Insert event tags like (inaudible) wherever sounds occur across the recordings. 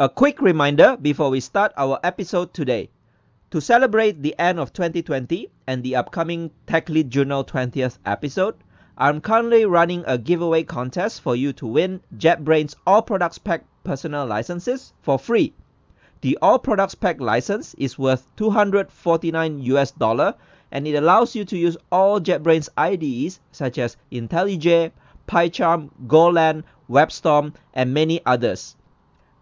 A quick reminder before we start our episode today. To celebrate the end of 2020 and the upcoming Tech Lead Journal 20th episode, I'm currently running a giveaway contest for you to win JetBrains All Products Pack personal licenses for free. The All Products Pack license is worth 249 US dollar and it allows you to use all JetBrains IDEs such as IntelliJ, PyCharm, Golan, WebStorm, and many others.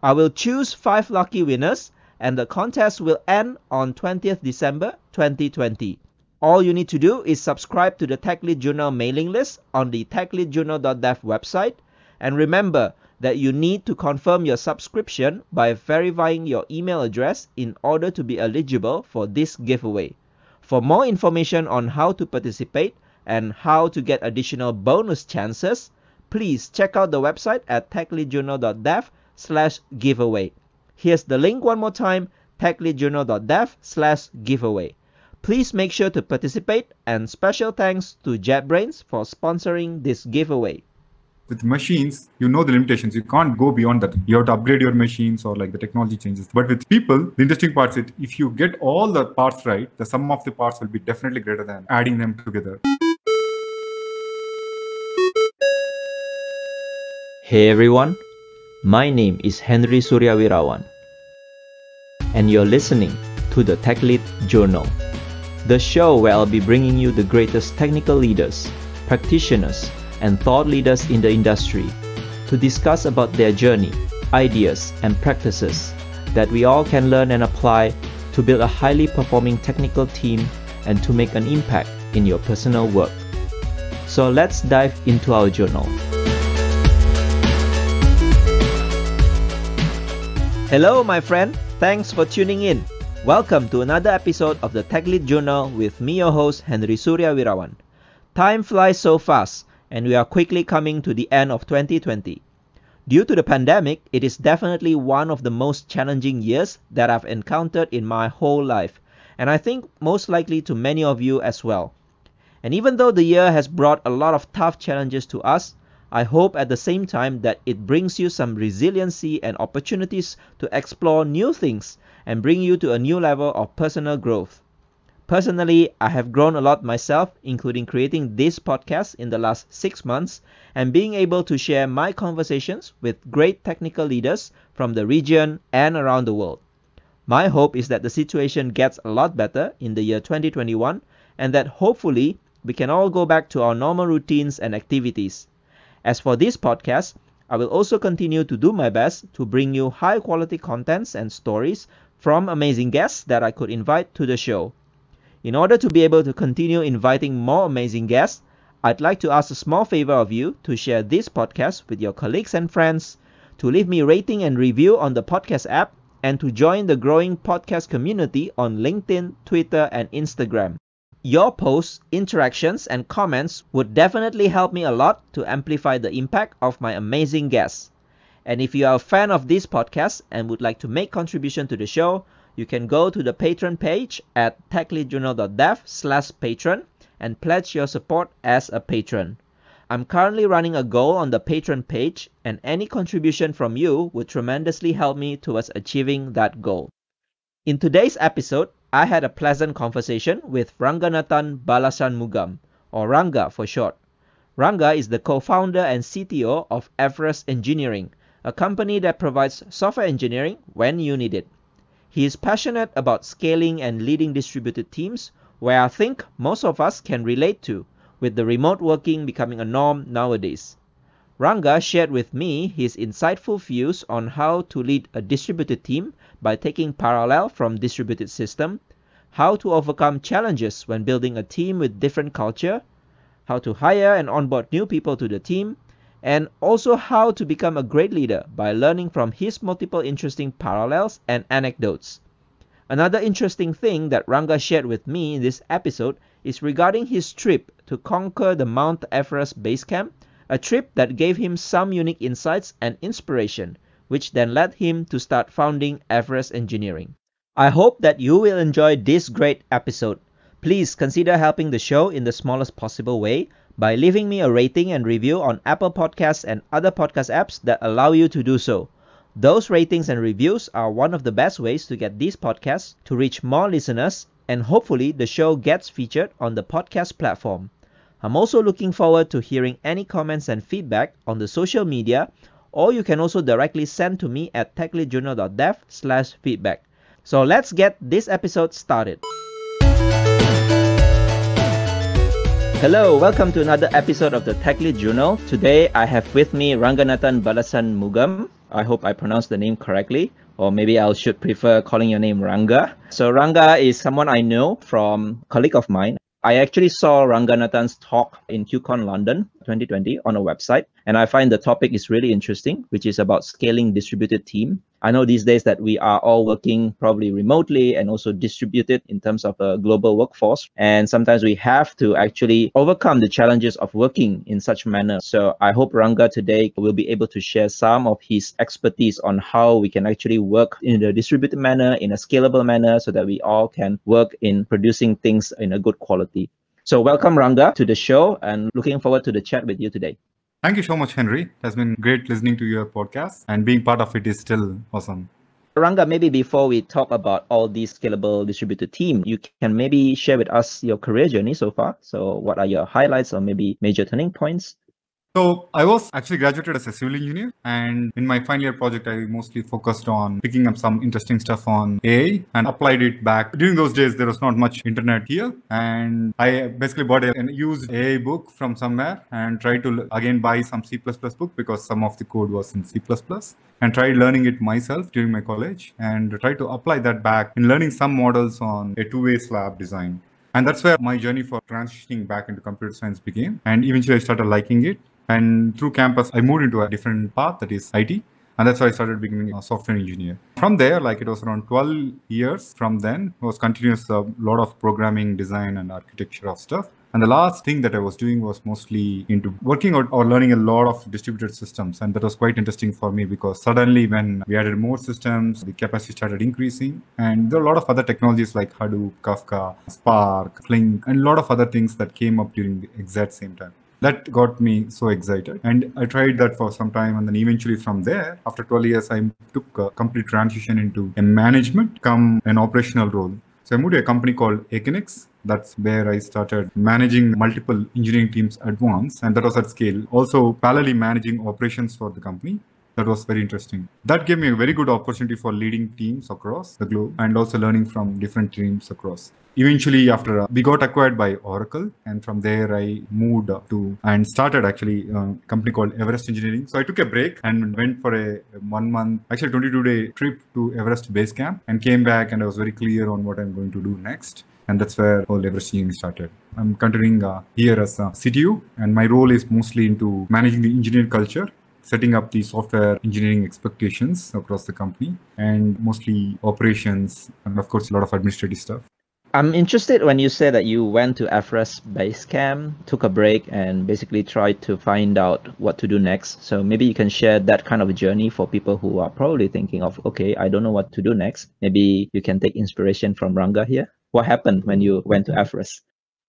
I will choose 5 lucky winners and the contest will end on 20th December 2020. All you need to do is subscribe to the TechLead Journal mailing list on the techleadjournal.dev website and remember that you need to confirm your subscription by verifying your email address in order to be eligible for this giveaway. For more information on how to participate and how to get additional bonus chances, please check out the website at techleadjournal.dev slash giveaway. Here's the link one more time, techleadjournal.dev slash giveaway. Please make sure to participate and special thanks to JetBrains for sponsoring this giveaway. With machines, you know the limitations. You can't go beyond that. You have to upgrade your machines or like the technology changes. But with people, the interesting part is if you get all the parts right, the sum of the parts will be definitely greater than adding them together. Hey everyone, my name is Henry Suryawirawan, and you're listening to the TechLead Journal, the show where I'll be bringing you the greatest technical leaders, practitioners, and thought leaders in the industry to discuss about their journey, ideas, and practices that we all can learn and apply to build a highly performing technical team and to make an impact in your personal work. So let's dive into our journal. Hello, my friend. Thanks for tuning in. Welcome to another episode of the TechLit Journal with me, your host, Henry Surya Virawan. Time flies so fast, and we are quickly coming to the end of 2020. Due to the pandemic, it is definitely one of the most challenging years that I've encountered in my whole life, and I think most likely to many of you as well. And even though the year has brought a lot of tough challenges to us, I hope at the same time that it brings you some resiliency and opportunities to explore new things and bring you to a new level of personal growth. Personally, I have grown a lot myself, including creating this podcast in the last six months and being able to share my conversations with great technical leaders from the region and around the world. My hope is that the situation gets a lot better in the year 2021 and that hopefully we can all go back to our normal routines and activities. As for this podcast, I will also continue to do my best to bring you high quality contents and stories from amazing guests that I could invite to the show. In order to be able to continue inviting more amazing guests, I'd like to ask a small favor of you to share this podcast with your colleagues and friends, to leave me rating and review on the podcast app, and to join the growing podcast community on LinkedIn, Twitter, and Instagram. Your posts, interactions, and comments would definitely help me a lot to amplify the impact of my amazing guests. And if you are a fan of this podcast and would like to make contribution to the show, you can go to the Patreon page at techleadjournal.dev slash patron and pledge your support as a patron. I'm currently running a goal on the Patreon page, and any contribution from you would tremendously help me towards achieving that goal. In today's episode, I had a pleasant conversation with Ranganathan Balasanmugam, or Ranga for short. Ranga is the co founder and CTO of Everest Engineering, a company that provides software engineering when you need it. He is passionate about scaling and leading distributed teams, where I think most of us can relate to, with the remote working becoming a norm nowadays. Ranga shared with me his insightful views on how to lead a distributed team by taking parallel from distributed system, how to overcome challenges when building a team with different culture, how to hire and onboard new people to the team, and also how to become a great leader by learning from his multiple interesting parallels and anecdotes. Another interesting thing that Ranga shared with me in this episode is regarding his trip to conquer the Mount Everest base camp a trip that gave him some unique insights and inspiration, which then led him to start founding Everest Engineering. I hope that you will enjoy this great episode. Please consider helping the show in the smallest possible way by leaving me a rating and review on Apple Podcasts and other podcast apps that allow you to do so. Those ratings and reviews are one of the best ways to get these podcasts to reach more listeners, and hopefully, the show gets featured on the podcast platform. I'm also looking forward to hearing any comments and feedback on the social media, or you can also directly send to me at techleadjournal.dev slash feedback. So let's get this episode started. Hello, welcome to another episode of the Tech Journal. Today I have with me Ranganathan Balasan Mugam. I hope I pronounced the name correctly, or maybe I should prefer calling your name Ranga. So Ranga is someone I know from colleague of mine. I actually saw Ranganathan's talk in QCon London 2020 on a website, and I find the topic is really interesting, which is about scaling distributed team I know these days that we are all working probably remotely and also distributed in terms of a global workforce. And sometimes we have to actually overcome the challenges of working in such manner. So I hope Ranga today will be able to share some of his expertise on how we can actually work in a distributed manner, in a scalable manner, so that we all can work in producing things in a good quality. So welcome Ranga to the show and looking forward to the chat with you today. Thank you so much, Henry. It has been great listening to your podcast and being part of it is still awesome. Ranga, maybe before we talk about all these scalable distributed team, you can maybe share with us your career journey so far. So what are your highlights or maybe major turning points? So I was actually graduated as a civil engineer and in my final year project, I mostly focused on picking up some interesting stuff on AI and applied it back. During those days, there was not much internet here and I basically bought a, an used AI book from somewhere and tried to again buy some C++ book because some of the code was in C++ and tried learning it myself during my college and tried to apply that back in learning some models on a two-way slab design. And that's where my journey for transitioning back into computer science began. And eventually I started liking it and through campus, I moved into a different path that is IT. And that's why I started becoming a software engineer. From there, like it was around 12 years from then, was continuous a uh, lot of programming, design, and architecture of stuff. And the last thing that I was doing was mostly into working out or learning a lot of distributed systems. And that was quite interesting for me because suddenly when we added more systems, the capacity started increasing. And there are a lot of other technologies like Hadoop, Kafka, Spark, Flink, and a lot of other things that came up during the exact same time that got me so excited and i tried that for some time and then eventually from there after 12 years i took a complete transition into a management come an operational role so I moved to a company called Akinix. That's where I started managing multiple engineering teams at once, and that was at scale. Also, parallelly managing operations for the company. That was very interesting. That gave me a very good opportunity for leading teams across the globe and also learning from different teams across eventually after uh, we got acquired by Oracle and from there I moved to and started actually a uh, company called Everest Engineering. So I took a break and went for a one month, actually 22 day trip to Everest Base Camp and came back and I was very clear on what I'm going to do next and that's where all Engineering started. I'm continuing uh, here as a uh, CTO, and my role is mostly into managing the engineering culture, setting up the software engineering expectations across the company, and mostly operations, and of course, a lot of administrative stuff. I'm interested when you say that you went to Everest Base Camp, took a break, and basically tried to find out what to do next. So maybe you can share that kind of journey for people who are probably thinking of, okay, I don't know what to do next. Maybe you can take inspiration from Ranga here. What happened when you went to Everest?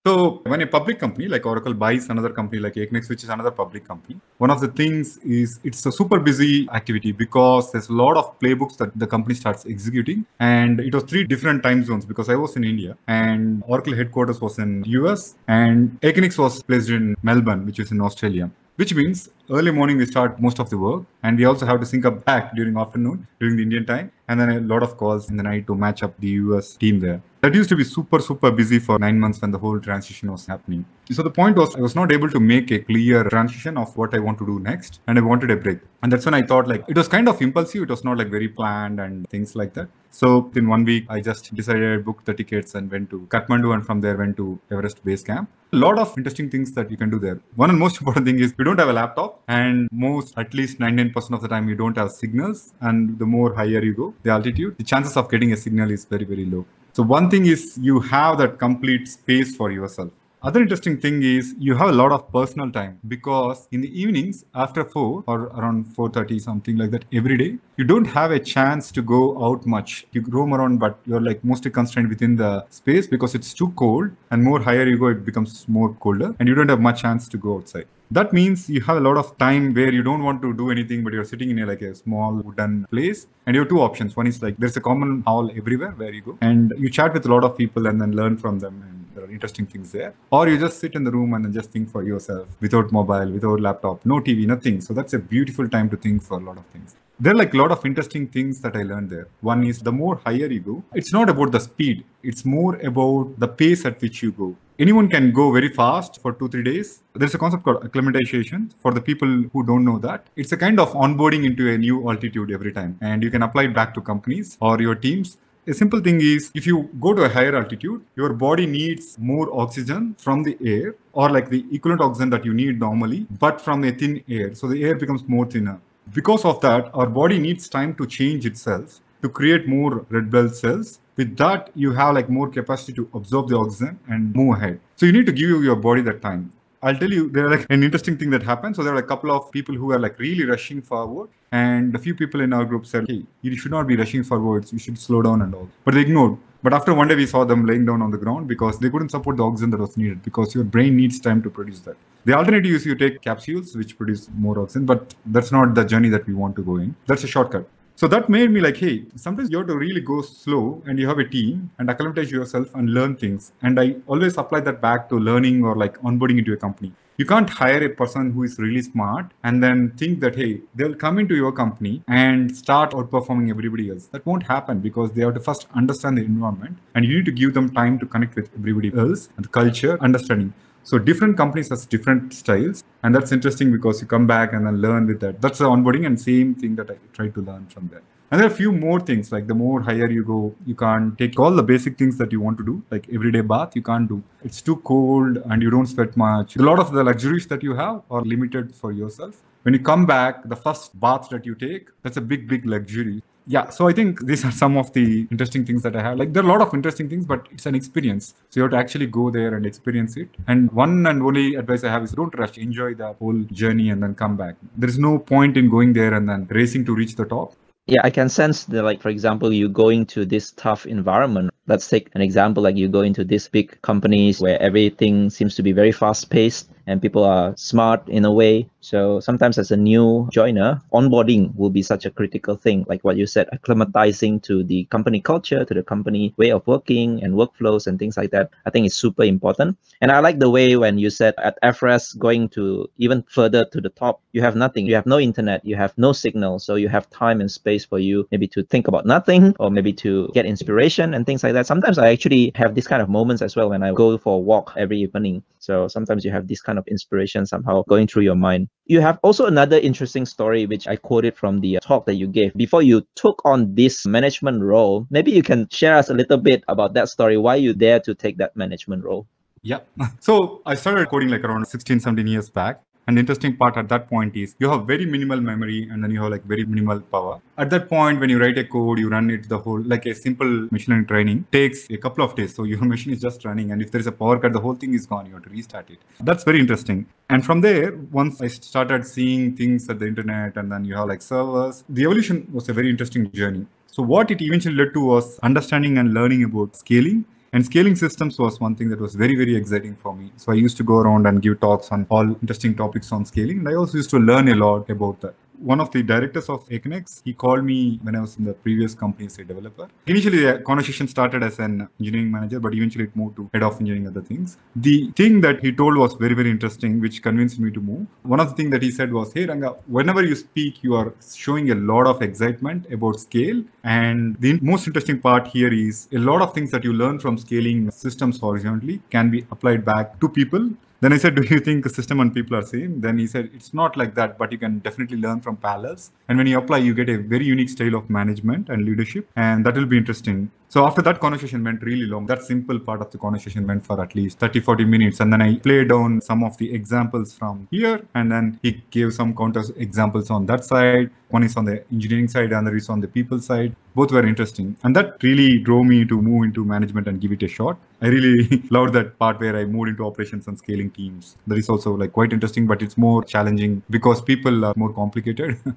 So when a public company like Oracle buys another company like Equinix, which is another public company, one of the things is it's a super busy activity because there's a lot of playbooks that the company starts executing. And it was three different time zones because I was in India and Oracle headquarters was in US and Equinix was placed in Melbourne, which is in Australia which means early morning we start most of the work and we also have to sync up back during afternoon during the Indian time and then a lot of calls in the night to match up the US team there. That used to be super, super busy for nine months when the whole transition was happening. So the point was I was not able to make a clear transition of what I want to do next and I wanted a break. And that's when I thought like it was kind of impulsive. It was not like very planned and things like that. So in one week, I just decided I booked the tickets and went to Kathmandu and from there went to Everest Base Camp. A lot of interesting things that you can do there. One and most (laughs) important thing is we don't have a laptop. And most, at least 99% of the time, you don't have signals. And the more higher you go, the altitude, the chances of getting a signal is very, very low. So one thing is you have that complete space for yourself. Other interesting thing is you have a lot of personal time because in the evenings after 4 or around 4:30 something like that every day you don't have a chance to go out much you roam around but you're like mostly constrained within the space because it's too cold and more higher you go it becomes more colder and you don't have much chance to go outside that means you have a lot of time where you don't want to do anything but you're sitting in a, like a small wooden place and you have two options one is like there's a common hall everywhere where you go and you chat with a lot of people and then learn from them and there are interesting things there or you just sit in the room and then just think for yourself without mobile without laptop no tv nothing so that's a beautiful time to think for a lot of things there are like a lot of interesting things that I learned there. One is the more higher you go, it's not about the speed, it's more about the pace at which you go. Anyone can go very fast for two, three days. There's a concept called acclimatization for the people who don't know that. It's a kind of onboarding into a new altitude every time. And you can apply it back to companies or your teams a simple thing is if you go to a higher altitude your body needs more oxygen from the air or like the equivalent oxygen that you need normally but from a thin air so the air becomes more thinner because of that, our body needs time to change itself to create more red blood cells. With that, you have like more capacity to absorb the oxygen and move ahead. So you need to give your body that time. I'll tell you, there are like an interesting thing that happened. So there are a couple of people who are like really rushing forward, and a few people in our group said, "Hey, you should not be rushing forwards. You should slow down and all." But they ignored. But after one day, we saw them laying down on the ground because they couldn't support the oxygen that was needed because your brain needs time to produce that. The alternative is you take capsules which produce more oxygen, but that's not the journey that we want to go in. That's a shortcut. So that made me like, hey, sometimes you have to really go slow and you have a team and acclimatize yourself and learn things. And I always apply that back to learning or like onboarding into a company. You can't hire a person who is really smart and then think that, hey, they'll come into your company and start outperforming everybody else. That won't happen because they have to first understand the environment and you need to give them time to connect with everybody else and the culture understanding. So different companies has different styles, and that's interesting because you come back and then learn with that. That's the onboarding and same thing that I try to learn from there. And there are a few more things like the more higher you go, you can't take all the basic things that you want to do, like everyday bath, you can't do. It's too cold and you don't sweat much. A lot of the luxuries that you have are limited for yourself. When you come back, the first bath that you take, that's a big, big luxury yeah so i think these are some of the interesting things that i have like there are a lot of interesting things but it's an experience so you have to actually go there and experience it and one and only advice i have is don't rush enjoy the whole journey and then come back there is no point in going there and then racing to reach the top yeah i can sense that like for example you go into this tough environment let's take an example like you go into this big companies where everything seems to be very fast paced and people are smart in a way. So sometimes as a new joiner, onboarding will be such a critical thing. Like what you said, acclimatizing to the company culture, to the company way of working and workflows and things like that, I think it's super important. And I like the way when you said at FRS going to even further to the top, you have nothing, you have no internet, you have no signal. So you have time and space for you maybe to think about nothing or maybe to get inspiration and things like that. Sometimes I actually have these kind of moments as well when I go for a walk every evening so sometimes you have this kind of inspiration somehow going through your mind. You have also another interesting story, which I quoted from the uh, talk that you gave. Before you took on this management role, maybe you can share us a little bit about that story, why you dare to take that management role. Yeah. (laughs) So I started coding like around 16, 17 years back. And the interesting part at that point is you have very minimal memory and then you have like very minimal power. At that point, when you write a code, you run it the whole, like a simple machine learning training takes a couple of days. So your (laughs) machine is just running. And if there is a power cut, the whole thing is gone. You have to restart it. That's very interesting. And from there, once I started seeing things at the internet and then you have like servers, the evolution was a very interesting journey. So what it eventually led to was understanding and learning about scaling and scaling systems was one thing that was very, very exciting for me. So I used to go around and give talks on all interesting topics on scaling. And I also used to learn a lot about that one of the directors of Econex, he called me when I was in the previous company as a developer. Initially, the conversation started as an engineering manager, but eventually it moved to head of engineering other things. The thing that he told was very, very interesting, which convinced me to move. One of the things that he said was, hey, Ranga, whenever you speak, you are showing a lot of excitement about scale. And the most interesting part here is a lot of things that you learn from scaling systems horizontally can be applied back to people then I said, do you think the system and people are same? Then he said, it's not like that, but you can definitely learn from parallels. And when you apply, you get a very unique style of management and leadership, and that will be interesting. So after that conversation went really long, that simple part of the conversation went for at least 30, 40 minutes. And then I played down some of the examples from here. And then he gave some counter examples on that side. One is on the engineering side, another is on the people side both were interesting and that really drove me to move into management and give it a shot i really (laughs) loved that part where i moved into operations and scaling teams that is also like quite interesting but it's more challenging because people are more complicated (laughs)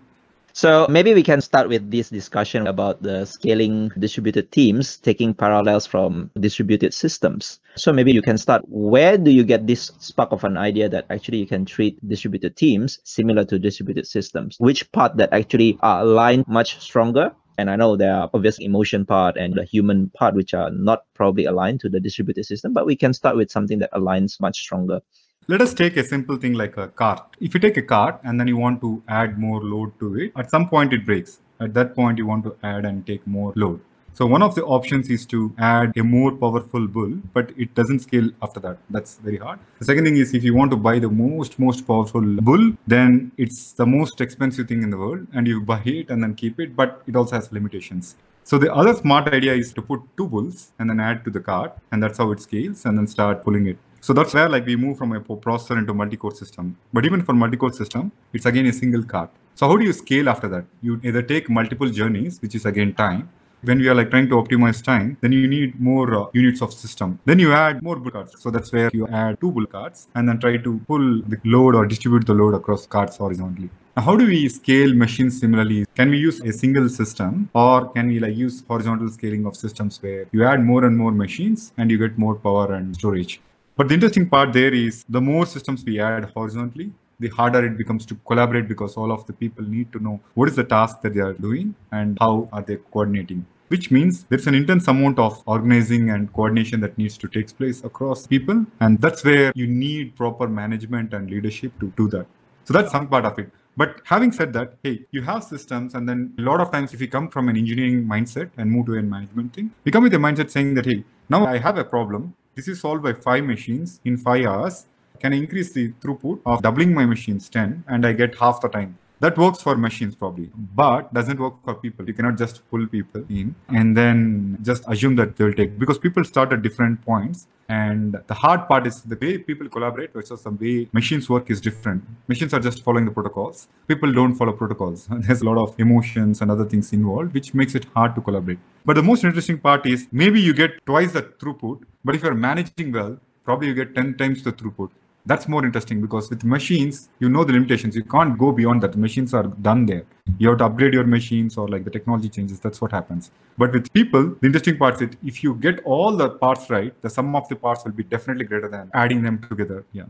So maybe we can start with this discussion about the scaling distributed teams taking parallels from distributed systems. So maybe you can start where do you get this spark of an idea that actually you can treat distributed teams similar to distributed systems? Which part that actually are aligned much stronger and I know there are obvious emotion part and the human part, which are not probably aligned to the distributed system, but we can start with something that aligns much stronger. Let us take a simple thing like a cart. If you take a cart and then you want to add more load to it, at some point it breaks. At that point, you want to add and take more load. So one of the options is to add a more powerful bull, but it doesn't scale after that. That's very hard. The second thing is if you want to buy the most, most powerful bull, then it's the most expensive thing in the world and you buy it and then keep it, but it also has limitations. So the other smart idea is to put two bulls and then add to the cart and that's how it scales and then start pulling it so that's where like we move from a processor into multi-core system. But even for multi-core system, it's again a single cart. So how do you scale after that? You either take multiple journeys, which is again time, when we are like trying to optimize time, then you need more uh, units of system. Then you add more bullet cards. So that's where you add two bullet cards and then try to pull the load or distribute the load across cards horizontally. Now, how do we scale machines similarly? Can we use a single system or can we like use horizontal scaling of systems where you add more and more machines and you get more power and storage? But the interesting part there is the more systems we add horizontally, the harder it becomes to collaborate because all of the people need to know what is the task that they are doing and how are they coordinating which means there's an intense amount of organizing and coordination that needs to take place across people and that's where you need proper management and leadership to do that so that's some part of it but having said that, hey, you have systems, and then a lot of times, if you come from an engineering mindset and move to a management thing, we come with a mindset saying that, hey, now I have a problem. This is solved by five machines in five hours can I increase the throughput of doubling my machines 10 and I get half the time? That works for machines probably, but doesn't work for people. You cannot just pull people in and then just assume that they'll take because people start at different points. And the hard part is the way people collaborate versus the way machines work is different. Machines are just following the protocols. People don't follow protocols. (laughs) There's a lot of emotions and other things involved, which makes it hard to collaborate. But the most interesting part is maybe you get twice the throughput, but if you're managing well, probably you get 10 times the throughput that's more interesting because with machines you know the limitations you can't go beyond that the machines are done there you have to upgrade your machines or like the technology changes that's what happens but with people the interesting part is if you get all the parts right the sum of the parts will be definitely greater than adding them together yeah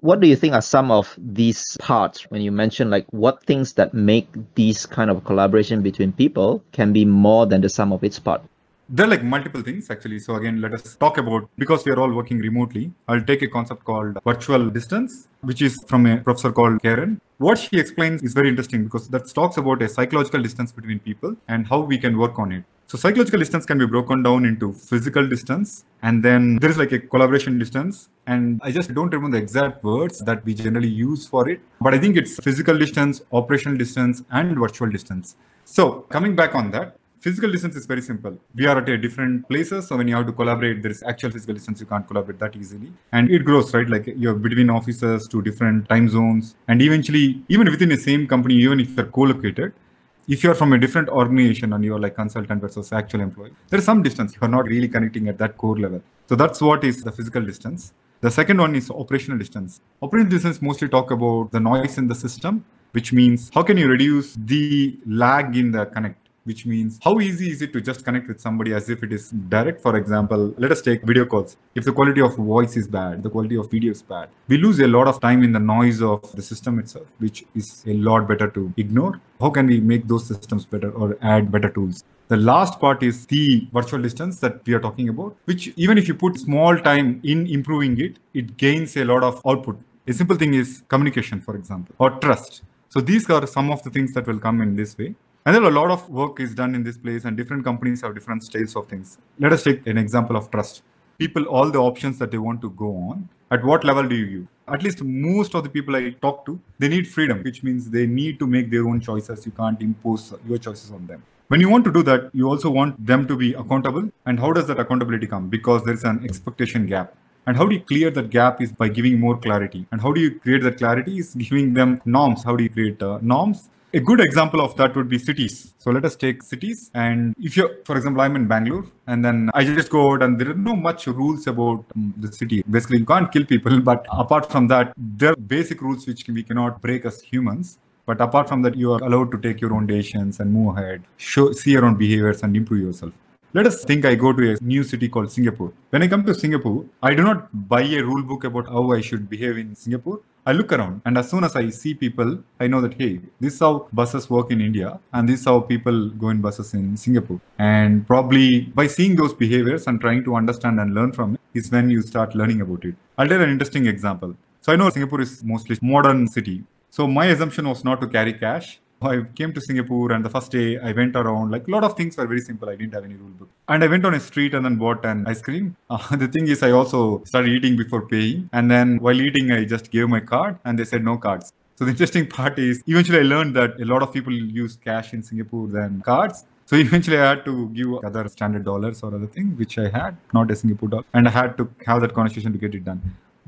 what do you think are some of these parts when you mention like what things that make these kind of collaboration between people can be more than the sum of its part there are like multiple things actually. So again, let us talk about because we are all working remotely. I'll take a concept called virtual distance, which is from a professor called Karen. What she explains is very interesting because that talks about a psychological distance between people and how we can work on it. So psychological distance can be broken down into physical distance, and then there is like a collaboration distance. And I just don't remember the exact words that we generally use for it, but I think it's physical distance, operational distance, and virtual distance. So coming back on that, physical distance is very simple. We are at a different places. So when you have to collaborate, there's actual physical distance. You can't collaborate that easily. And it grows, right? Like you're between offices to different time zones. And eventually, even within the same company, even if you're co-located, if you're from a different organization and you're like consultant versus actual employee, there's some distance. You're not really connecting at that core level. So that's what is the physical distance. The second one is operational distance. Operational distance mostly talk about the noise in the system, which means how can you reduce the lag in the connect which means how easy is it to just connect with somebody as if it is direct for example let us take video calls if the quality of voice is bad the quality of video is bad we lose a lot of time in the noise of the system itself which is a lot better to ignore how can we make those systems better or add better tools the last part is the virtual distance that we are talking about which even if you put small time in improving it it gains a lot of output a simple thing is communication for example or trust so these are some of the things that will come in this way and then a lot of work is done in this place, and different companies have different styles of things. Let us take an example of trust. People, all the options that they want to go on, at what level do you give? At least most of the people I talk to, they need freedom, which means they need to make their own choices. You can't impose your choices on them. When you want to do that, you also want them to be accountable. And how does that accountability come? Because there's an expectation gap. And how do you clear that gap is by giving more clarity. And how do you create that clarity is giving them norms. How do you create uh, norms? a good example of that would be cities. So let us take cities. And if you for example, I'm in Bangalore and then I just go out and there are no much rules about um, the city. Basically, you can't kill people. (laughs) But apart from that, there are basic rules which we cannot break as humans. But apart from that, you are allowed to take your own decisions and move ahead, show, see your own behaviors and improve yourself. Let us think I go to a new city called Singapore. When I come to Singapore, I do not buy a rule book about how I should behave in Singapore. I look around and as soon as I see people, I know that, hey, this is how buses work in India and this is how people go in buses in Singapore. And probably by seeing those behaviors and trying to understand and learn from it is when you start learning about it. I'll tell an interesting example. So I know Singapore is mostly modern city. So my assumption was not to carry cash. I came to Singapore and the first day I went around, like a lot of things were very simple. I didn't have any rule book. And I went on a street and then bought an ice cream. (laughs) Uh, the thing is, I also started eating before paying. And then while eating, I just gave my card and they said no cards. So the (laughs) interesting part is eventually I learned that a lot of people use cash in Singapore than cards. So (laughs) eventually I had to give other standard dollars or other thing, which I had, not a Singapore dollar. And I had to have that conversation to get it done.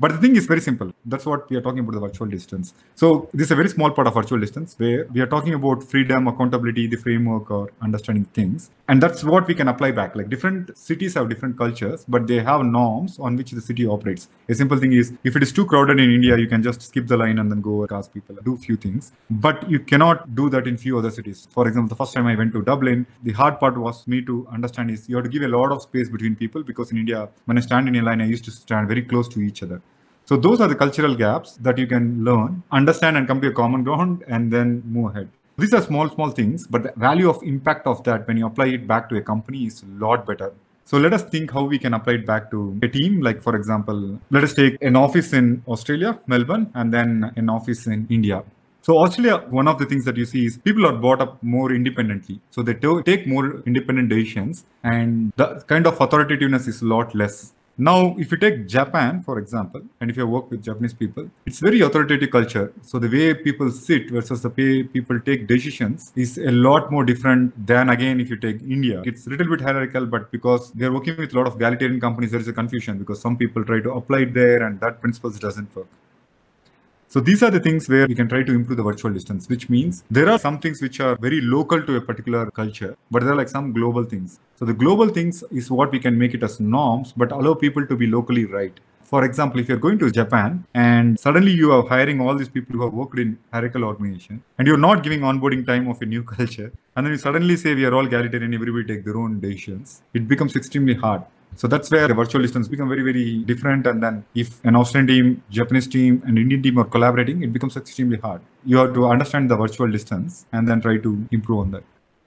But the thing is very simple. That's what we are talking about the virtual distance. So this is a very small part of virtual distance where we are talking about freedom, accountability, the framework, or understanding things and that's what we can apply back like different cities have different cultures but they have norms on which the city operates a simple thing is if it is too crowded in india you can just skip the line and then go and ask people do few things but you cannot do that in few other cities for example the first time i went to dublin the hard part was me to understand is you have to give a lot of space between people because in india when i stand in a line i used to stand very close to each other so those are the cultural gaps that you can learn understand and come to a common ground and then move ahead these are small, small things, but the value of impact of that when you apply it back to a company is a lot better. So let us think how we can apply it back to a team. Like, for example, let us take an office in Australia, Melbourne, and then an office in India. So Australia, one of the things that you see is people are brought up more independently. So they take more independent decisions and the kind of authoritativeness is a lot less. Now, if you take Japan, for example, and if you work with Japanese people, it's very authoritative culture. So the way people sit versus the way people take decisions is a lot more different than again, if you take India, it's a little bit hierarchical, but because they're working with a lot of egalitarian companies, there is a confusion because some people try to apply it there and that principles doesn't work. So these are the things where you can try to improve the virtual distance, which means there are some things which are very local to a particular culture, but there are like some global things. So the global things is what we can make it as norms, but allow people to be locally right. For example, if you're going to Japan and suddenly you are hiring all these people who have worked in hierarchical organization and you're not giving onboarding time of a new (laughs) culture, and then you suddenly say we are all egalitarian, everybody take their own decisions, it becomes extremely hard. So that's where the virtual distance become very, very different. And then if an Austrian team, Japanese team, and Indian team are collaborating, it becomes extremely hard. You have to understand the virtual distance and then try to improve on that.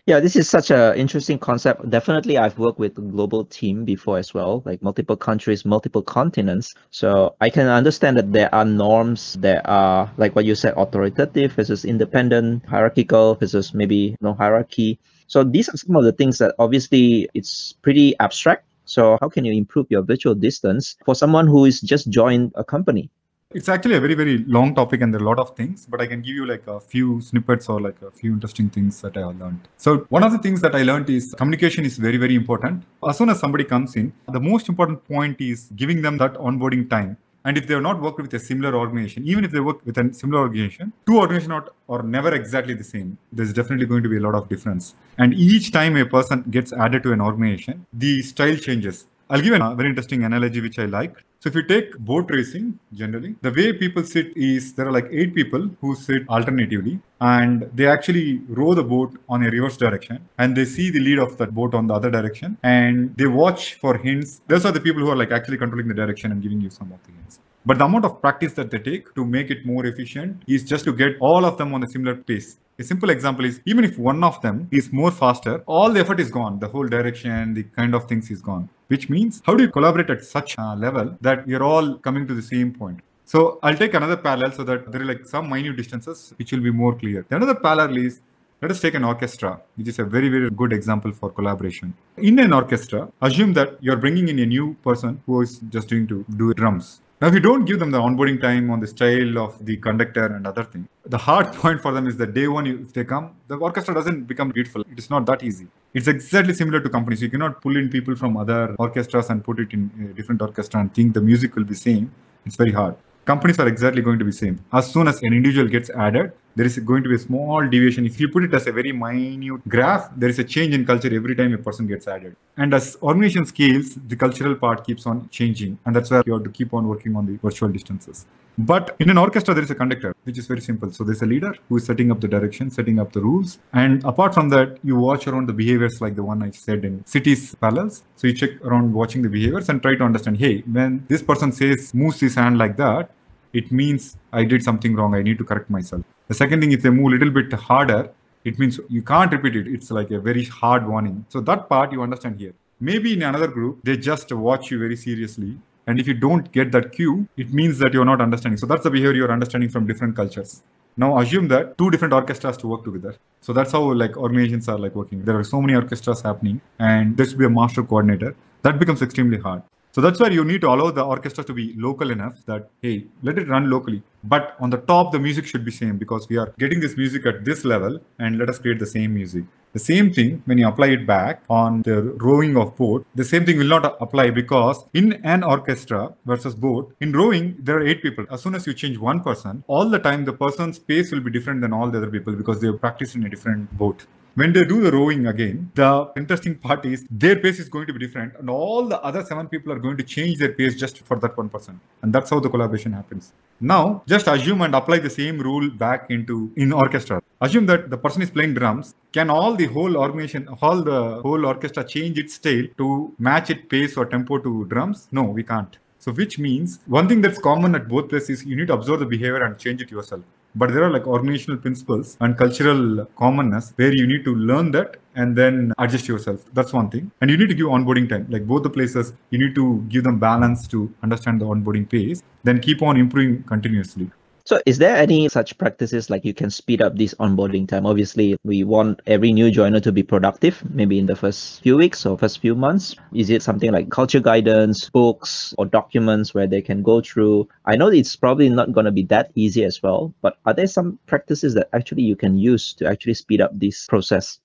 Yeah, this is such an interesting concept. Definitely, I've worked with global team before as well, like multiple countries, multiple continents. So I can understand that there are norms that are, like what you said, authoritative versus independent, hierarchical versus maybe no hierarchy. So these are some of the things that obviously it's pretty abstract so how can you improve your virtual distance for someone who is just joined a company? It's actually a very, very long topic and there are a lot of things, but I can give you like a few snippets or like a few interesting things that I learned. So one of the things that I learned is communication is very, very important. As soon as somebody comes in, the most important point is giving them that onboarding time and if they have not worked with a similar organization, even if they work with a similar organization, two organizations are, are never exactly the same. There's definitely going to be a lot of difference. And each time a person gets added to an organization, the style changes I'll give a very interesting analogy which I like. So if you take boat racing generally, the way people sit is there are like eight people who sit alternatively and they actually row the boat on a reverse direction and they see the lead of that boat on the other direction and they watch for hints. Those are the people who are like actually controlling the direction and giving you some of the hints. But the amount of practice that they take to make it more efficient is just to get all of them on a similar pace. A simple example is even if one of them is more faster, all the effort is gone. The whole direction, the kind of things is gone which means how do you collaborate at such a level that you're all coming to the same point? So I'll take another parallel so that there are like some minute distances which will be more clear. The another parallel is let us take an orchestra, which is a very, very good example for collaboration. In an orchestra, assume that you're bringing in a new person who is just doing to do drums. Now, if you don't give them the onboarding time on the style of the conductor and other things, the hard (laughs) point for them is that day one, if they come, the orchestra doesn't become beautiful. It is not that easy. It's exactly similar to companies. You cannot pull in people from other orchestras and put it in a different orchestra and think the music will be same. It's very hard. Companies are exactly going to be same. As soon as an individual gets added, there is going to be a small deviation. If you put it as a very minute graph, there is a change in culture every time a person gets added. And as organization scales, the cultural part keeps on changing. And that's where you have to keep on working on the virtual distances. But in an orchestra, there is a conductor, which is very simple. So there's a leader who is setting up the direction, setting up the rules. And apart from that, you watch around the behaviors like the one I said in cities parallels. So you check around watching the behaviors and try to understand, hey, when this person says moves his hand like that, it means I did something wrong. I need to correct myself. The second thing is they move a little bit harder. It means you can't repeat it. It's like a very hard warning. So that part you understand here. Maybe in another group, they just watch you very seriously. And if you don't get that cue, it means that you're not understanding. So that's the behavior you're understanding from different cultures. Now assume that two different orchestras to work together. So that's how like organizations are like working. There are so many orchestras happening and there should be a master coordinator. That becomes extremely hard. So that's where you need to allow the orchestra to be local enough that, hey, let it run locally. But on the top, the music should be same because we are getting this music at this level and let us create the same music. The same thing when you apply it back on the rowing of boat, the same thing will not apply because in an orchestra versus boat, in rowing, there are eight people. As soon as you change one person, all the time the person's pace will be different than all the other people because they have practiced in a different boat. When they do the rowing again, the interesting part is their pace is going to be different, and all the other seven people are going to change their pace just for that one person. And that's how the collaboration happens. Now, just assume and apply the same rule back into in orchestra. Assume that the person is playing drums. Can all the whole organization, all the whole orchestra change its style to match its pace or tempo to drums? No, we can't. So, which means one thing that's common at both places, you need to observe the behavior and change it yourself but there are like organizational principles and cultural commonness where you need to learn that and then adjust yourself. That's one thing. And you need to give onboarding time. Like both the places, you need to give them balance to understand the onboarding pace, then keep on improving continuously. So is there any such practices like you can speed up this onboarding time? Obviously, we want every new joiner to be productive, maybe in the first few weeks or first few months. Is it something like culture guidance, books or documents where they can go through? I know it's probably not going to be that easy as well, but are there some practices that actually you can use to actually speed up this process?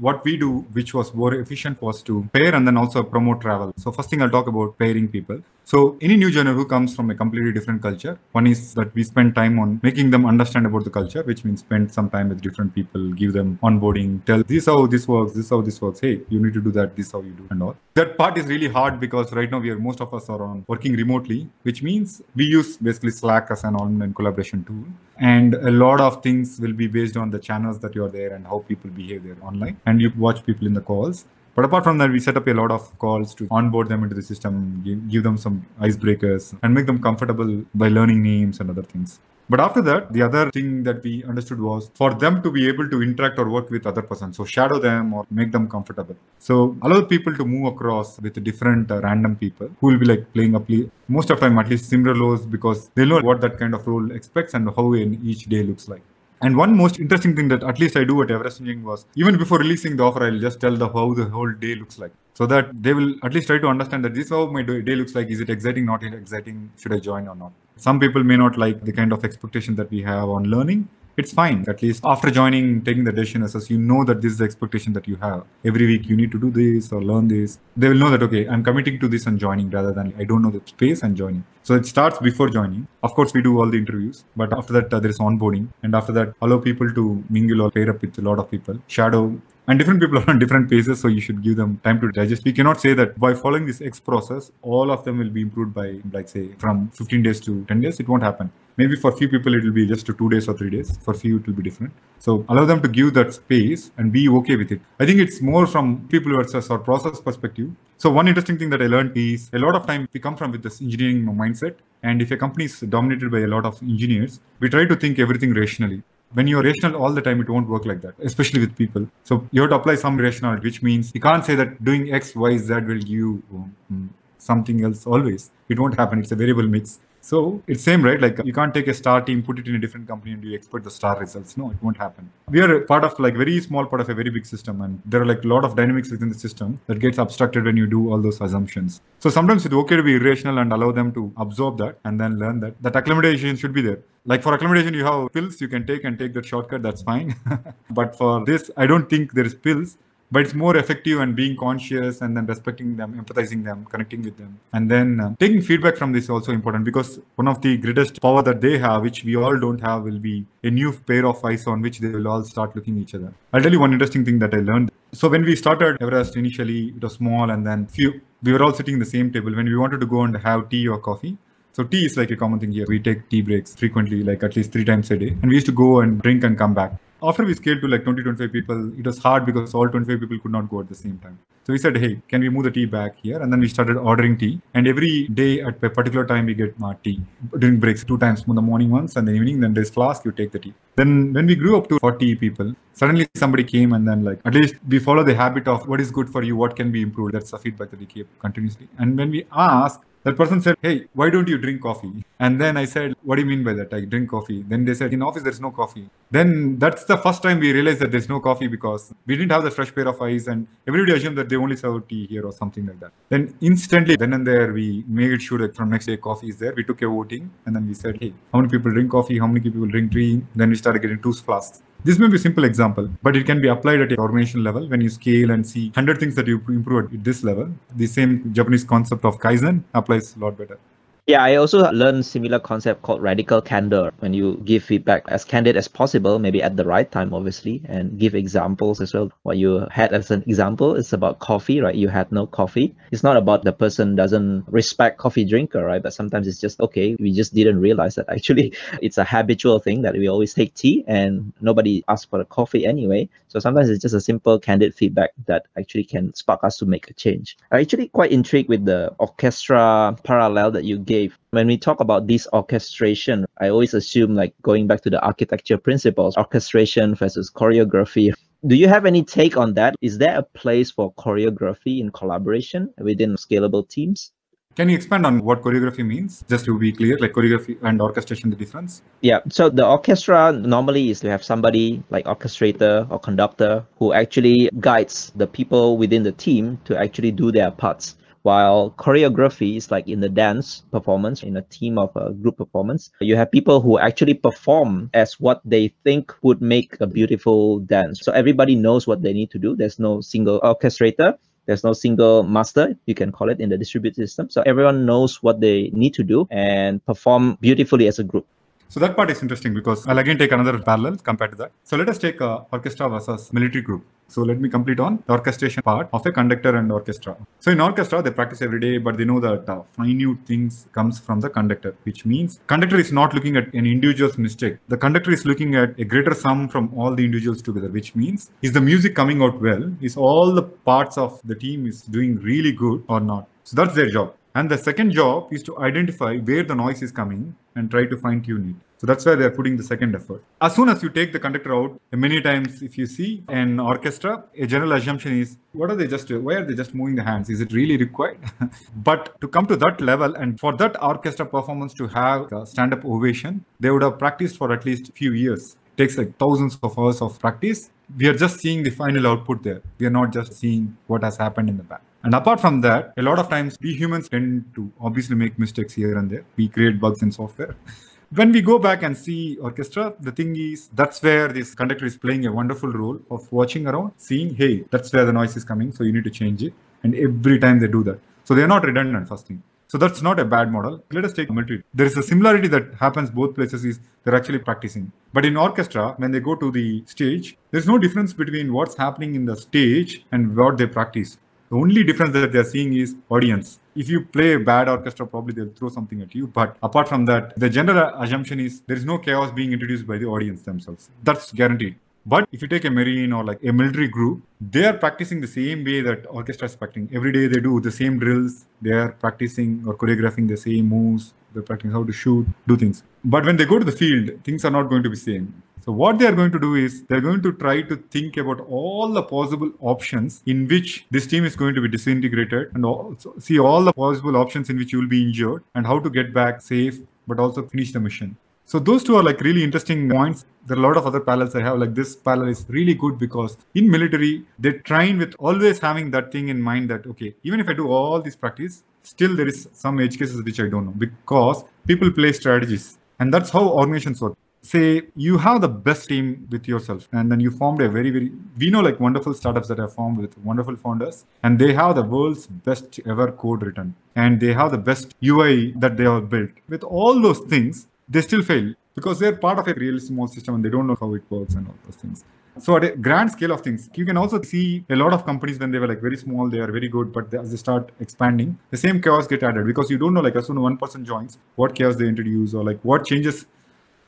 what we do which was more efficient was to pair and then also promote travel so first thing i'll talk about pairing people so any new joiner who comes from a completely different culture, one is that we spend time on making them understand about the culture, which means spend some time with different people, give them onboarding, tell this how this works, this how this works. Hey, you need to do that, this how you do and all. That part is really hard because right now we are most of us are on working remotely, which means we use basically Slack as an online collaboration tool and a lot of things will be based on the channels that you're there and how people behave there online and you watch people in the calls but apart from that, we set up a lot of calls to onboard them into the system, give, them some icebreakers, and make them comfortable by learning names and other things. But after that, the other thing that we understood was for them to be able to interact or work with other person. So shadow them or make them comfortable. So allow people to move across with different uh, random people who will be like playing a play most of the time at least similar roles because they know what that kind of role expects and how in each day looks like. And one most interesting thing that at least I do at Everest Engineering was even before releasing the offer, I'll just tell the how the whole day looks like. So that they will at least try to understand that this is how my day looks like. Is it exciting, not exciting? Should I join or not? Some people may not like the kind of expectation that we have on learning it's fine. At least after joining, taking the decision as you know that this is the expectation that you have. Every week you need to do this or learn this. They will know that, okay, I'm committing to this and joining rather than I don't know the space and joining. So it starts before joining. Of course, we do all the interviews, but after that, uh, there is onboarding. And after that, allow people to mingle or pair up with a lot of people, shadow and different people are on different paces so you should give them time to digest we cannot say that by following this x process all of them will be improved by like say from 15 days to 10 days it won't happen maybe for few people it will be just two days or three days for few it will be different so allow them to give that space and be okay with it i think it's more from people versus or process perspective so one interesting thing that i learned is a lot of time we come from with this engineering mindset and if a company is dominated by a lot of engineers we try to think everything rationally when you're rational all the time, it won't work like that, especially with people. So you have to apply some rationality, which means you can't say that doing X, Y, Z will give you mm, something else always. It won't happen. It's a variable mix. So it's same, right? Like you can't take a star team, put it in a different company and you expect the star results. No, it won't happen. We are part of like very small part of a very big system and there are like a lot of dynamics within the system that gets abstracted when you do all those assumptions. So sometimes it's okay to be irrational and allow them to absorb that and then learn that. That acclimatization should be there like for acclimatization, you have pills you can take and take that shortcut that's fine (laughs) but for this i don't think there is pills but it's more effective and being conscious and then respecting them empathizing them connecting with them and then uh, taking feedback from this is also important because one of the greatest power that they have which we all don't have will be a new pair of eyes on which they will all start looking each other i'll tell you one interesting thing that i learned so when we started everest initially it was small and then few we were all sitting the same table when we wanted to go and have tea or coffee so tea is like a common thing here. We take tea breaks frequently, like at least three times a day. And we used to go and drink and come back after we scaled to like 20, 25 people, it was hard because all 25 people could not go at the same time. So we said, hey, can we move the tea back here? And then we started ordering tea. And every day at a particular time, we get our tea during breaks, two times in the morning once and the evening. Then there's flask, you take the tea. Then when we grew up to 40 people, suddenly somebody came and then like, at least we follow the habit of what is good for you, what can be improved. That's the feedback that we keep continuously. And when we ask, that person said, Hey, why don't you drink coffee? And then I said, What do you mean by that? I drink coffee. Then they said, In office, there's no coffee. Then that's the first time we realized that there's no coffee because we didn't have the fresh pair of eyes and everybody assumed that they only serve tea here or something like that. Then instantly, then and there, we made sure that from next day coffee is there. We took a voting and then we said, hey, how many people drink coffee? How many people drink tea? Then we started getting two flasks. This may be a simple example, but it can be applied at a formation level when you scale and see 100 things that you improve at this level. The same Japanese concept of Kaizen applies a lot better. Yeah, I also learned similar concept called radical candor. When you give feedback as candid as possible, maybe at the right time, obviously, and give examples as well. What you had as an example is about coffee, right? You had no coffee. It's not about the person doesn't respect coffee drinker, right? But sometimes it's just okay. We just didn't realize that actually (laughs) it's a habitual thing that we always take tea and nobody asks for a coffee anyway. So sometimes it's just a simple candid feedback that actually can spark us to make a change. I'm actually quite intrigued with the orchestra parallel that you gave Dave, when we talk about this orchestration, I always assume like going back to the architecture principles, orchestration versus choreography. Do you have any take on that? Is there a place for choreography in collaboration within scalable teams? Can you expand on what choreography means? Just to be clear, like choreography and orchestration, the difference? Yeah. So the orchestra normally is to have somebody like orchestrator or conductor who actually guides the people within the team to actually do their parts while choreography is like in the dance performance in a team of a group performance you have people who actually perform as what they think would make a beautiful dance so everybody knows what they need to do there's no single orchestrator there's no single master, you can call it in the distributed system. So everyone knows what they need to do and perform beautifully as a group. So that part is interesting because I'll again take another parallel compared to that. So let us take uh, orchestra versus military group. So let me complete on the orchestration part of a conductor and orchestra. So in orchestra, they practice every day, but they know that uh, minute things comes from the conductor, which means conductor is not looking at an individual's mistake. The conductor is looking at a greater sum from all the individuals together, which means is the music coming out well? Is all the parts of the team is doing really good or not? So that's their job. And the second job is to identify where the noise is coming and try to fine tune it. So that's why they're putting the second effort. As soon as you take the conductor out, many times if you see an orchestra, a general assumption is, what are they just, doing? why are they just moving the hands? Is it really required? (laughs) but to come to that level and for that orchestra performance to have a stand-up ovation, they would have practiced for at least few years. It takes like thousands of hours of practice. We are just seeing the final output there. We are not just seeing what has happened in the back. And apart from that, a lot of times we humans tend to obviously make mistakes here and there. We create bugs in software. (laughs) when we go back and see orchestra, the thing is that's where this conductor is playing a wonderful role of watching around, seeing, hey, that's where the noise is coming, so you need to change it. And every time they do that. So they're not redundant, first thing. So that's not a bad model. Let us take military. There is a similarity that happens both places is they're actually practicing. But in orchestra, when they go to the stage, there's no difference between what's happening in the stage and what they practice. The only difference that they're seeing is audience. If you play a bad orchestra, probably they'll throw something at you. But apart from that, the general assumption is there is no chaos being introduced by the audience themselves. That's guaranteed. But if you take a marine or like a military group, they are practicing the same way that orchestra is practicing. Every day they do the same drills, they are practicing or choreographing the same moves, they're practicing how to shoot, do things. But when they go to the field, things are not going to be same. So what they're going to do is they're going to try to think about all the possible options in which this team is going to be disintegrated and also see all the possible options in which you will be injured and how to get back safe, but also finish the mission. So those two are like really interesting points. There are a lot of other parallels I have. Like this parallel is really good because in military, they train with always having that thing in mind that, okay, even if I do all this practice, still there is some edge cases which I don't know because people play strategies. And that's how organizations work say you have the best team with yourself and then you formed a very very we know like wonderful startups that are formed with wonderful founders and they have the world's best ever code written and they have the best ui that they have built with all those things they still fail because they're part of a really small system and they don't know how it works and all those things so at a grand scale of things you can also see a lot of companies when they were like very small they are very good but as they start expanding the same chaos get added because you don't know like as soon as one person joins what chaos they introduce or like what changes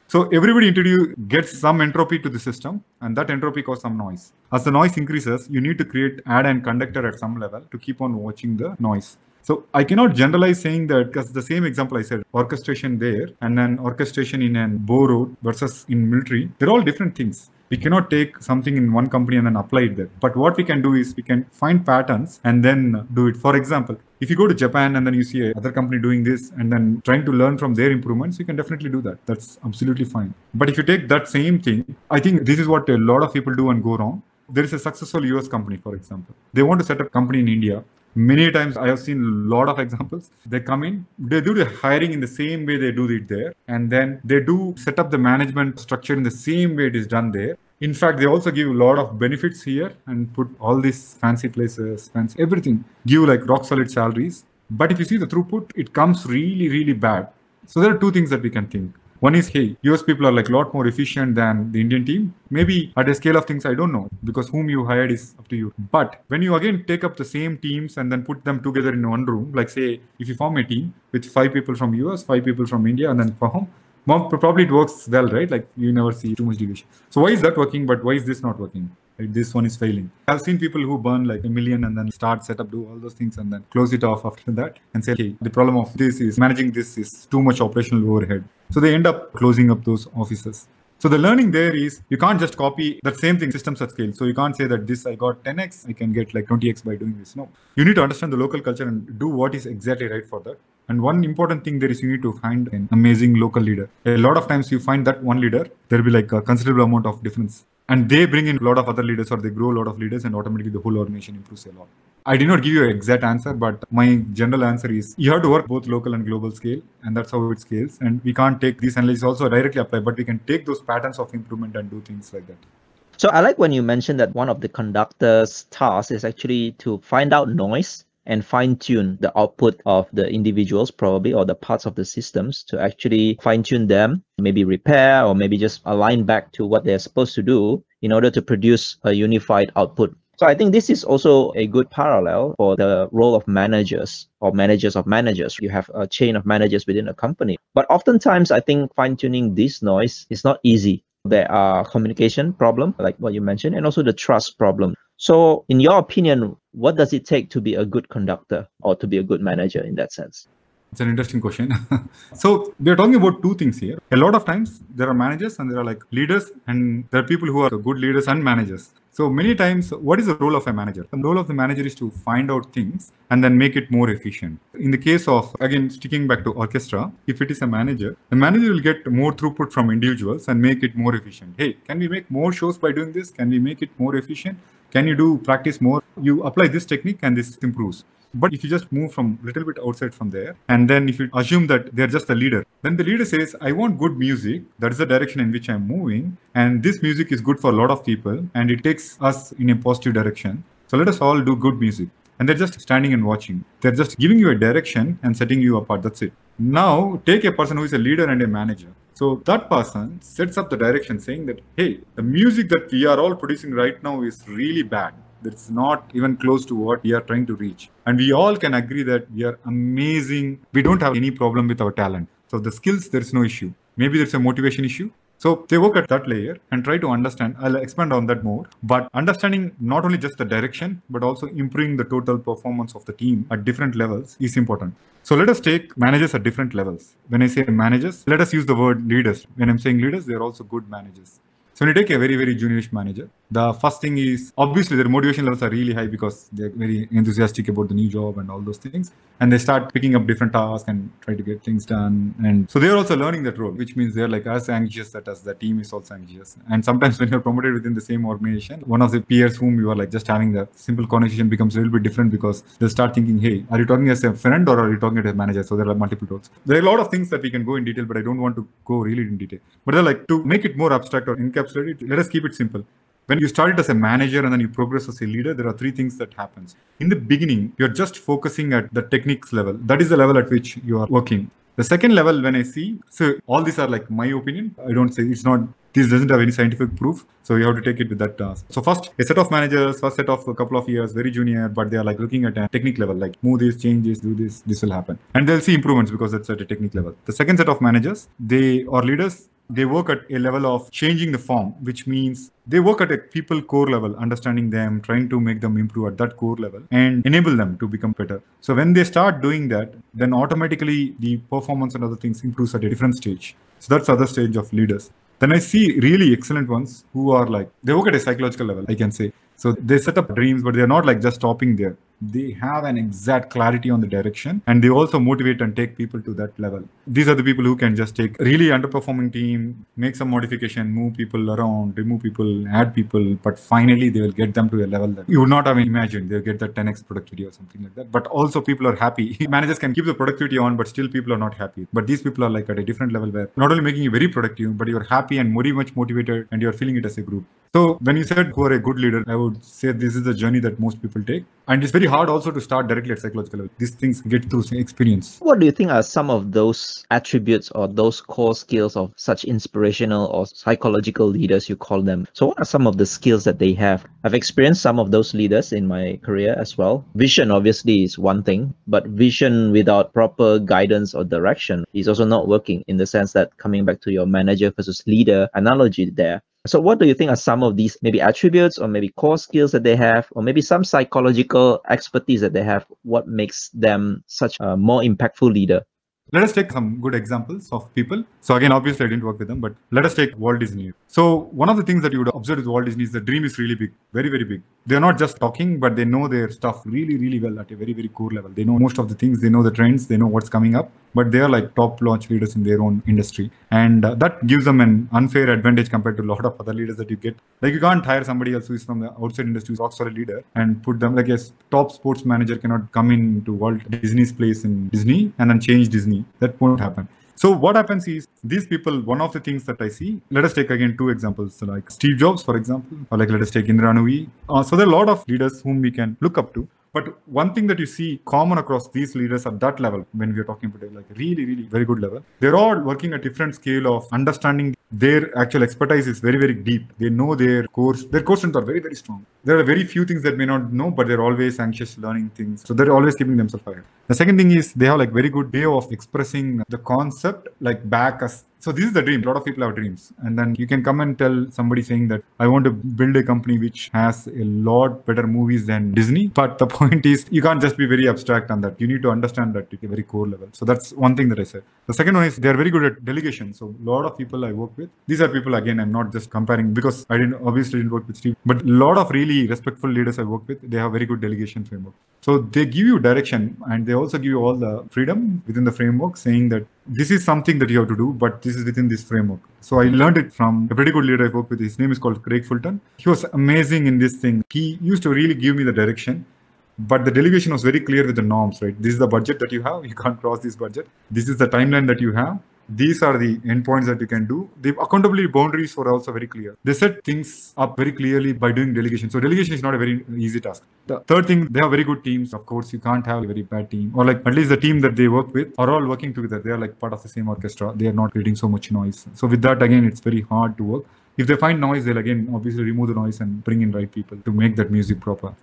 so everybody introduce, gets some entropy to the system and that entropy causes some noise. As the noise increases, you need to create add and conductor at some level to keep on watching the noise. So I cannot generalize saying that because the same example I said, orchestration there and then orchestration in an borough versus in military, they're all different things we cannot take something in one company and then apply it there but what we can do is we can find patterns and then do it for example if you go to japan and then you see other company doing this and then trying to learn from their improvements you can definitely do that that's absolutely fine but if you take that same thing i think this is what a lot of people do and go wrong there is a successful us company for example they want to set up company in india many times i have seen a lot of examples they come in they do the hiring in the same way they do it there and then they do set up the management structure in the same way it is done there in fact they also give a lot of benefits here and put all these fancy places fancy everything give like rock solid salaries but if you see the throughput it comes really really bad so there are two things that we can think one is, hey, US people are like a lot more efficient than the Indian team. Maybe at a scale of things, I don't know, because whom you hired is up to you. But when you again take up the same teams and then put them together in one room, like say, if you form a team with five people from US, five people from India, and then perform, probably it works well, right? Like you never see too much division. So why is that working? But why is this not working? this one is failing. I've seen people who burn like a million and then start setup, do all those things, and then close it off after that and say, okay, the problem of this is managing this is too much operational overhead. So they end up closing up those offices. So the learning there is you can't just copy that same thing systems at scale. So you can't say that this I got 10x, I can get like 20x by doing this. No, you need to understand the local culture and do what is exactly right for that. And one important thing there is you need to find an amazing local leader. A lot of times you find that one leader, there'll be like a considerable amount of difference and they bring in a lot of other leaders or they grow a lot of leaders and automatically the whole organization improves a lot i did not give you an exact answer but my general answer is you have to work both local and global scale and that's how it scales and we can't take these analyses also directly apply but we can take those patterns of improvement and do things like that so i like when you mentioned that one of the conductor's tasks is actually to find out noise and fine tune the output of the individuals probably or the parts of the systems to actually fine tune them maybe repair or maybe just align back to what they're supposed to do in order to produce a unified output so I think this is also a good parallel for the role of managers or managers of managers. You have a chain of managers within a company. But oftentimes, I think fine tuning this noise is not easy. There are communication problem, like what you mentioned, and also the trust problem. So in your opinion, what does it take to be a good conductor or to be a good manager in that sense? It's an interesting question. (laughs) so we're talking about two things here. A lot of times there are managers and there are like leaders and there are people who are good leaders and managers. So many times, what is the role of a manager? The role of the manager is to find out things and then make it more efficient. In the case of, again, sticking back to orchestra, if it is a manager, the manager will get more throughput from individuals and make it more efficient. Hey, can we make more shows by doing this? Can we make it more efficient? Can you do practice more? You apply this technique and this improves. But if you just move from a little bit outside from there, and then if you assume that they're just the leader, then the leader says, I want good music. That is the direction in which I'm moving. And this music is good for a lot of people and it takes us in a positive direction. So let us all do good music. And they're just standing and watching. They're just giving you a direction and setting you apart. That's it. Now take a person who is a leader and a manager. So that person sets up the direction saying that, hey, the music that we are all producing right now is really bad. That's not even close to what we are trying to reach. And we all can agree that we are amazing. We don't have any problem with our talent. So the skills, there's no issue. Maybe there's a motivation issue. So they work at that layer and try to understand. I'll expand on that more. But understanding not only just the direction, but also improving the total performance of the team at different levels is important. So let us take managers at different levels. When I say managers, let us use the word leaders. When I'm saying leaders, they're also good managers. So when you take a very, very juniorish manager, the first thing is obviously their motivation levels are really high because they're very enthusiastic about the new job and all those things and they start picking up different tasks and try to get things done and so they're also learning that role which means they're like as anxious that as the team is also anxious and sometimes (laughs) when you're promoted within the same organization one of the peers whom you are like just having the simple conversation becomes a little bit different because they start thinking hey are you talking as a friend or are you talking as a manager so there are multiple roles there are a lot of things that we can go in detail but i don't want to go really in detail but they're like to make it more abstract or encapsulate let us keep it simple when you started as a manager and then you progress as a leader, there are three things that happens. In the beginning, you're just focusing at the techniques level. That is the level at which you are working. The second level, when I see, so all these are like my opinion. I don't say it's not this doesn't have any scientific proof so you have to take it with that task. Uh, so first a set of managers first set of a couple of years very junior but they are like looking at a technique level like move this change this do this this will happen and they'll see improvements because it's at a technique level the second set of managers they or leaders they work at a level of changing the form, which means they work at a people core level, understanding them, trying to make them improve at that core level and enable them to become better. So when they start doing that, then automatically the performance and other things improves at a different stage. So that's other stage of leaders. Then I see really excellent ones who are like, they work at a psychological level, I can say. So they set up dreams, but they're not like just stopping there they have an exact clarity on the direction and they also motivate and take people to that level these are the people who can just take really underperforming team make some modification move people around remove people add people but finally they will get them to a level that you would not have imagined they'll get that 10x productivity or something like that but also people are happy (laughs) managers can keep the productivity on but still people are not happy but these people are like at a different level where not only making you very productive but you're happy and very much motivated and you're feeling it as a group so when you said who are a good leader i would say this is the journey that most people take and it's very hard also to start directly at psychological level. These things get through experience. What do you think are some of those attributes or those core skills of such inspirational or psychological leaders, you call them? So, what are some of the skills that they have? I've experienced some of those leaders in my career as well. Vision, obviously, is one thing, but vision without proper guidance or direction is also not working in the sense that coming back to your manager versus leader analogy there, so, what do you think are some of these maybe attributes or maybe core skills that they have, or maybe some psychological expertise that they have? What makes them such a more impactful leader? Let us take some good examples of people. So again, obviously I didn't work with them, but let us take Walt Disney. So one of the things that you would observe with Walt Disney is the dream is really big, very, very big. They're not just talking, but they know their stuff really, really well at a very, very core level. They know most of the things, they know the trends, they know what's coming up, but they are like top launch leaders in their own industry. And uh, that gives them an unfair advantage compared to a lot of other leaders that you get. Like you can't hire somebody else who is from the outside industry, who's also a leader, and put them like a top sports manager cannot come into Walt Disney's place in Disney and then change Disney that won't happen so what happens is these people one of the things that i see let us take again two examples like steve jobs for example or like let us take indra nui uh, so there are a lot of leaders whom we can look up to but one thing that you see common across these leaders at that level, when we're talking about like really, really very good level, they're all working at different scale of understanding their actual expertise is very, very deep. They know their course, their core strengths are very, very strong. There are very few things that may not know, but they're always anxious learning things. So they're always keeping themselves ahead. The second thing is they have like very good way of expressing the concept like back as so this is the dream. A lot of people have dreams. And then you can come and tell somebody saying that I want to build a company which has a lot better movies than Disney. But the (laughs) point is you can't just be very abstract on that. You need to understand that at a very core level. So that's one thing that I said. The second one is they're very good at delegation. So a lot of people I work with, these are people again, I'm not just comparing because I didn't obviously didn't work with Steve, but a lot of really respectful leaders I work with, they have very good delegation framework. So they give you direction and they also give you all the freedom within the framework saying that this is something that you have to do, but this is within this framework. So I learned it from a pretty good leader I worked with. His name is called Craig Fulton. He was amazing in this thing. He used to really give me the direction, but the delegation was very clear with the norms, right? This is the budget that you have. (laughs) You can't cross this budget. This is the timeline that you have these are the endpoints that you can do. The accountability boundaries were also very clear. They set things up very clearly by doing delegation. So delegation is not a very easy task. The third thing, they have very good teams. Of course, you can't have a very bad team or like at least the team that they work with are all working together. They are like part of the same orchestra. They are not creating so much noise. So with that, again, it's very hard to work. If they find noise, they'll again obviously remove the noise and bring in right people to make that music proper.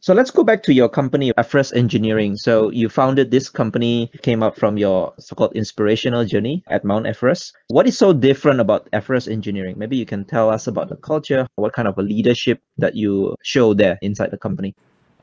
So let's go back to your company, Afras Engineering. So you founded this company, came up from your so-called inspirational journey at Mount Everest. What is so different about Afras Engineering? Maybe you can tell us about the culture, what kind of a leadership that you show there inside the company.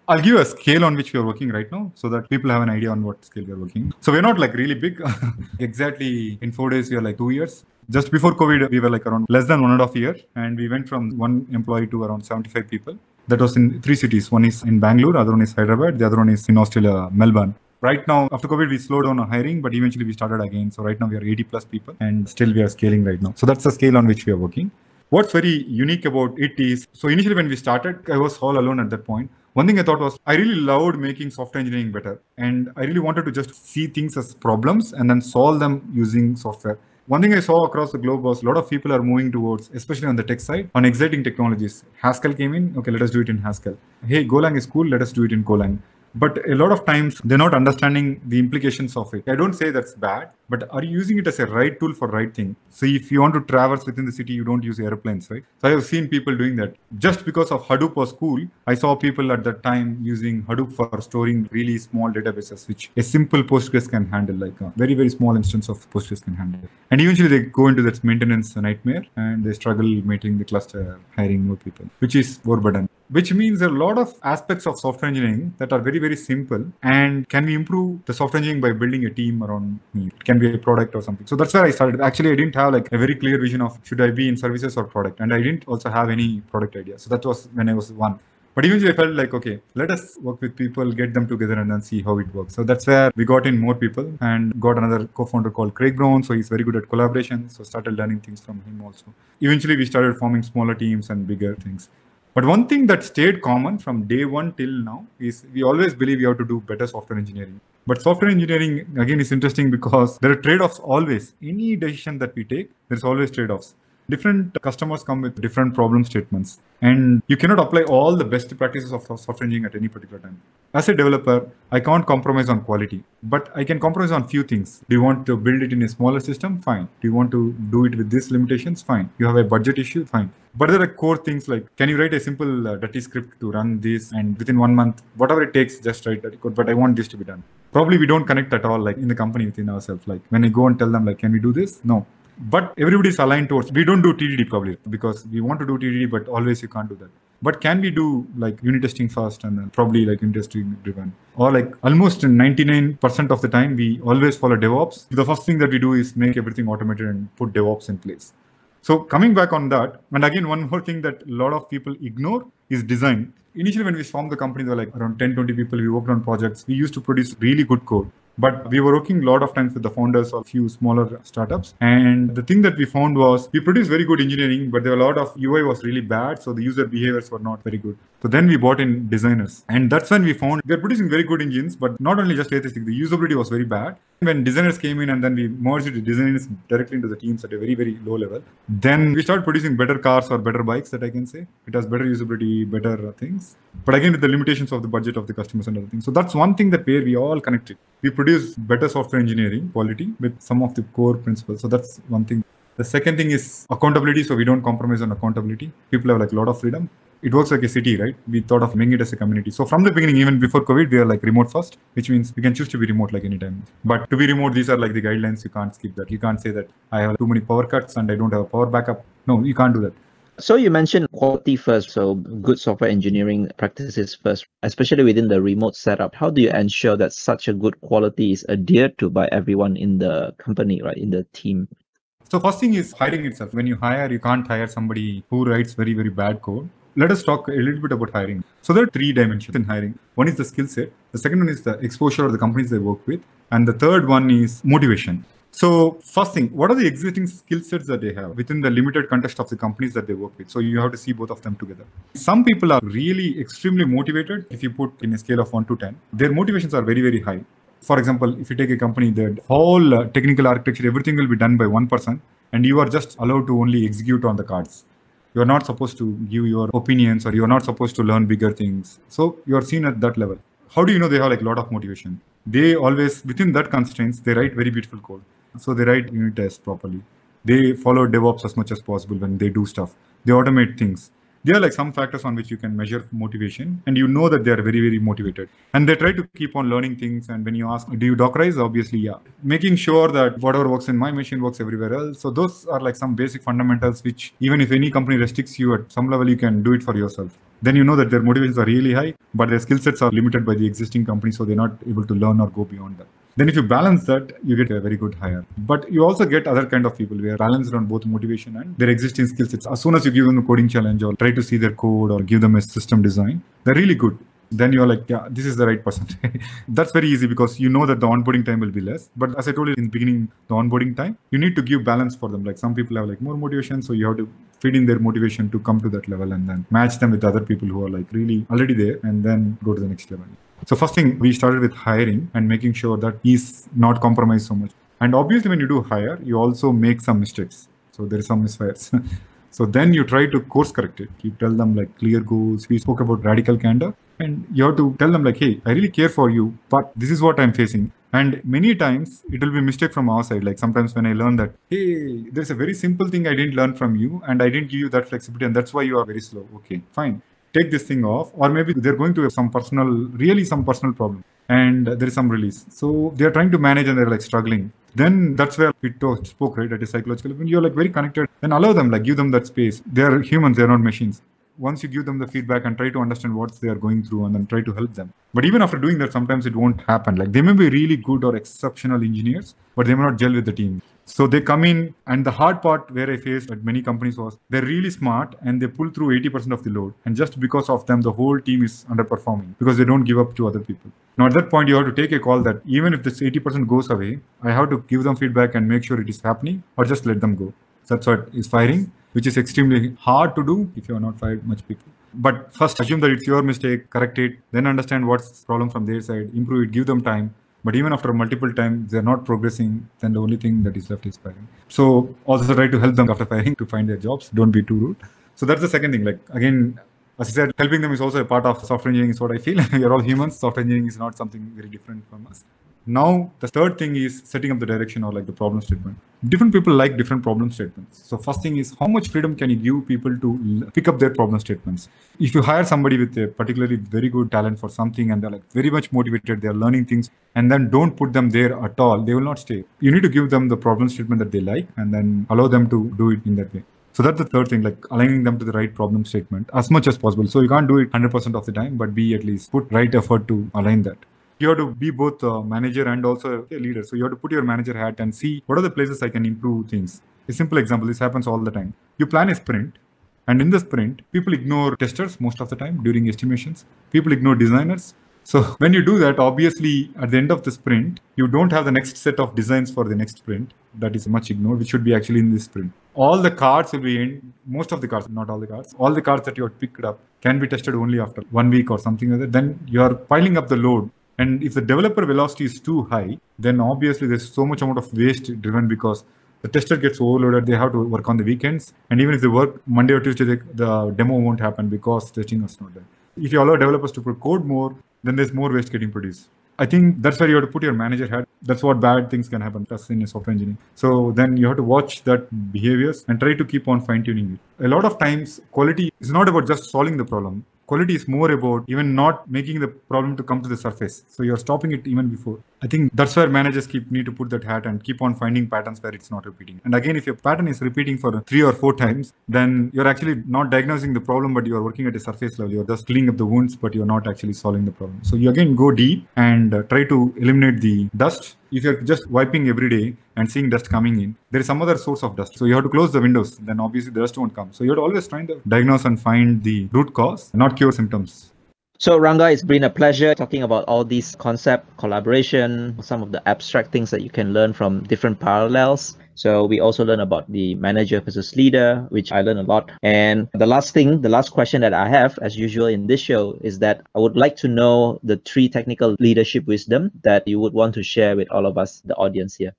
I'll give a scale on which we are working right now so that people have an idea on what scale we are working. So we're not like really big. (laughs) exactly in four days, we are like two years. Just before COVID, we were like around less than one and a half year. And we went from one employee to around 75 people. That was in three cities. One is in Bangalore, other one is Hyderabad, the other one is in Australia, Melbourne. Right now, after COVID, we slowed down hiring, but eventually we started again. So right now we are 80 plus people and still we are scaling right now. So that's the scale on which we are working. What's very unique about it is, so initially when we started, I was all alone at that point one thing i thought was i really loved making software engineering better and i really wanted to just see things as problems and then solve them using software one thing I saw across the globe was a lot of people are moving towards, especially on the tech side, on exciting technologies. Haskell came in, okay, let us do it in Haskell. Hey, Golang is cool, let us do it in Golang but a lot of times they're not understanding the implications of it. I don't say that's bad, but are you using it as a right tool for right thing? So if you want to traverse within the city, you don't use airplanes, right? So I have seen people doing that. Just because of Hadoop was cool, I saw people at that time using Hadoop for storing really small databases, which a simple Postgres can handle, like a very, very small instance of Postgres can handle. And eventually they go into that maintenance nightmare and they struggle maintaining the cluster, hiring more people, which is overburdened which means a lot of aspects of software engineering that are very, very simple and can we improve the software engineering by building a team around me? It can be a product or something. So that's where I started. Actually, I didn't have like a very clear vision of should I be in services or product. And I didn't also have any product idea. So that was when I was one. But eventually, I felt like, okay, let us work with people, get them together, and then see how it works. So that's where we got in more people and got another co founder called Craig Brown. So he's very good at collaboration. So started learning things from him also. Eventually, we started forming smaller teams and bigger things. But one thing that stayed common from day one till now is we always believe you have to do better software engineering. But software engineering, again, is interesting because there are trade offs always. Any decision that we take, there's always trade offs. Different customers come with different problem statements, and you cannot apply all the best practices of software engineering at any particular time. As a developer, I can't compromise on quality, but I can compromise on few things. Do you want to build it in a smaller system? Fine. Do you want to do it with these limitations? Fine. You have a budget issue? Fine. But there are core things like can you write a simple uh, dirty script to run this and within one month, whatever it takes, just write that code. But I want this to be done. Probably we don't connect at all, like in the company within ourselves. Like when I go and tell them, like, can we do this? No. But everybody's aligned towards we don't do TDD probably because we want to do TDD, but always you can't do that. But can we do like unit testing first and then uh, probably like industry testing driven? Or like almost 99% of the time, we always follow DevOps. The first thing that we do is make everything automated and put DevOps in place. So coming back on that, and again, one more thing that a lot of people ignore is design. Initially, when we formed the company, there were like around 10, 20 people. We worked on projects. We used to produce really good code. But we were working a lot of times with the founders of few smaller startups. And the thing that we found was we produced very good engineering, but there were a lot of UI was really bad. So the user behaviors were not very good. So then we bought in designers. And that's when we found they're producing very good engines, but not only just atheistic, the usability was very bad. When designers came in and then we merged the designers directly into the teams at a very, very low level, then we started producing better cars or better bikes that I can say. It has better usability, better things. But again, with the limitations of the budget of the customers and other things. So that's one thing that where we all connected. We produce better software engineering quality with some of the core principles. So that's one thing. The second thing is accountability. So we don't compromise on accountability. People have like a lot of freedom. It works like a city, right? We thought of making it as a community. So from the beginning, even before COVID, we are like remote first, which means we can choose to be remote like anytime. But to be remote, these are like the guidelines. You can't skip that. You can't say that I have too many power cuts and I don't have a power backup. No, you can't do that. So you mentioned quality first, so good software engineering practices first, especially within the remote setup. How do you ensure that such a good quality is adhered to by everyone in the company, right, in the team? So first thing is hiring itself. When you hire, you can't hire somebody who writes very, very bad code. Let us talk a little bit about hiring. So there are three dimensions in hiring. One is the skill set. The second one is the exposure of the companies they work with. And the third one is motivation. So first thing, what are the existing skill sets that they have within the limited context of the companies that they work with? So you have to see both of them together. Some people are really extremely motivated. If you put in a scale of one to 10, their motivations are very, very high for example, if you take a company, the whole uh, technical architecture, everything will be done by one person, and you are just allowed to only execute on the cards. You are not supposed to give your opinions, or you are not supposed to learn bigger things. So you are seen at that level. How do you know they have like a lot of motivation? They always within that constraints they write very beautiful code. So they write unit tests properly. They follow DevOps as much as possible when they do stuff. They automate things there are like some factors on which you can measure motivation and you know that they are very very motivated and they try to keep on learning things and when you ask do you dockerize obviously yeah making sure that whatever works in my machine works everywhere else so those are like some basic fundamentals which even if any company restricts you at some level you can do it for yourself then you know that their motivations are really high but their skill sets are limited by the existing company so they're not able to learn or go beyond that then if you balance that, you get a very good hire. But you also get other kind of people where balanced on both motivation and their existing skill sets. As soon as you give them a coding challenge or try to see their code or give them a system design, they're really good then you're like, yeah, this is the right person. (laughs) That's very easy because you know that the onboarding time will be less. But as I told you in the beginning, the onboarding time, you need to give balance for them. Like some people have like more motivation, so you have to feed in their motivation to come to that level and then match them with other people who are like really already there and then go to the next level. So first thing we started with hiring and making sure that he's not compromised so much. And obviously when you do hire, you also make some mistakes. So there is some misfires. (laughs) so then you try to course correct it. You tell them like clear goals. We spoke about radical candor and you have to tell them like, hey, I really care for you, but this is what I'm facing. And many times it will be mistake from our side. Like sometimes when I learn that, hey, there's a very simple thing I didn't learn from you and I didn't give you that flexibility and that's why you are very slow. Okay, fine take this thing off or maybe they're going to have some personal really some personal problem and there is some release so they're trying to manage and they're like struggling then that's where we talk, spoke right at a psychological when you're like very connected then allow them like give them that space they're humans they're not machines once you give them the feedback and try to understand what they are going through and then try to help them but even after doing that sometimes it won't happen like they may be really good or exceptional engineers but they may not gel with the team so they come in, and the hard part where I faced at many companies was they're really smart and they pull through 80% of the load. And just because of them, the whole team is underperforming because they don't give up to other people. Now, at that point, you have to take a call that even if this 80% goes away, I have to give them feedback and make sure it is happening or just let them go. That's what is firing, which is extremely hard to do if you are not fired much people but first assume that it's your mistake correct it then understand what's problem from their side improve it give them time but even after multiple times, they're not progressing, then the only thing that is left is firing. So also try to help them after (laughs) firing to find their jobs. Don't be too rude. So that's the second thing. Like again, as I said, helping them is also a part of software engineering is what I feel. (laughs) we are all humans. Software engineering is not something very different from us. Now, the third thing is setting up the direction or like the problem statement. Different people like different problem statements. So first thing is how much freedom can you give people to pick up their problem statements? If you hire somebody with a particularly very good talent for something and they're like very much motivated, they're learning things and then don't put them there at all, they will not stay. You need to give them the problem statement that they like and then allow them to do it in that way. So that's the third thing, like aligning them to the right problem statement as much as possible. So you can't do it 100% of the time, but be at least put right effort to align that you have to be both a manager and also a leader. So you have to put your manager hat and see what are the places I can improve things. A simple example, this happens all the time. You plan a sprint, and in the sprint, people ignore testers most of the time during estimations. People ignore designers. So (laughs) when you do that, obviously at the end of the sprint, you don't have the next set of designs for the next sprint. That is much ignored, which should be actually in this sprint. All the cards will be in, most of the cards, not all the cards, all the cards that you have picked up can be tested only after one week or something like that. Then you are piling up the load and if the developer velocity is too high, then obviously there's so much amount of waste driven because the tester gets overloaded. They have to work on the weekends. And even if they work Monday or Tuesday, they, the demo won't happen because testing is not done. If you allow developers to code more, then there's more waste getting produced. I think that's where you have to put your manager hat. That's what bad things can happen That's in software engineering. So then you have to watch that behaviors and try to keep on fine tuning it. A lot of times, quality is not about just solving the problem quality is more about even not making the problem to come to the surface. So you're stopping it even before. I think that's where managers keep need to put that hat and keep on finding patterns where it's not repeating. And again, if your pattern is repeating for three or four times, then you're actually not diagnosing the problem, but you're working at a surface level. You're just cleaning up the wounds, but you're not actually solving the problem. So you again go deep and uh, try to eliminate the dust if you're just wiping every day and seeing dust coming in, there is some other source of dust. So you have to close the windows, then obviously the dust won't come. So you have to always try to diagnose and find the root cause, not cure symptoms. So, Ranga, it's been a pleasure talking about all these concept collaboration, some of the abstract things that you can learn from different parallels. So, we also learn about the manager versus leader, which I learned a lot. And the last thing, the last question that I have, as usual in this show, is that I would like to know the three technical leadership wisdom that you would want to share with all of us, the audience here.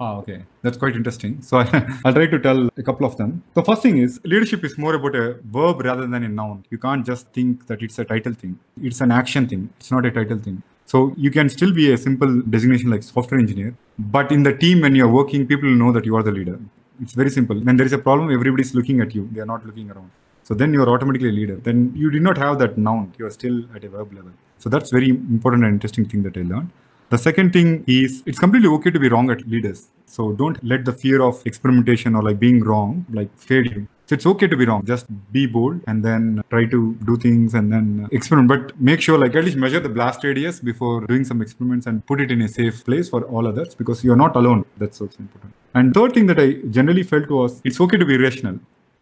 Ah, okay. That's quite interesting. So (laughs) I'll try to tell a couple of them. The first thing is leadership is more about a verb rather than a noun. You can't just think that it's a title thing. It's an action thing. It's not a title thing. So you can still be a simple designation like software engineer, but in the team when you're working, people know that you are the leader. It's very simple. When there is a problem, everybody's looking at you. They are not looking around. So then you're automatically a leader. Then you did not have that noun. You're still at a verb level. So that's very important and interesting thing that I learned. The second thing is it's completely okay to be wrong at leaders. So don't let the fear of experimentation or like being wrong like fade you. So it's okay to be wrong. Just be bold and then try to do things and then experiment. But make sure, like, at least measure the blast radius before doing some experiments and put it in a safe place for all others because you're not alone. That's also important. And third thing that I generally felt was it's okay to be irrational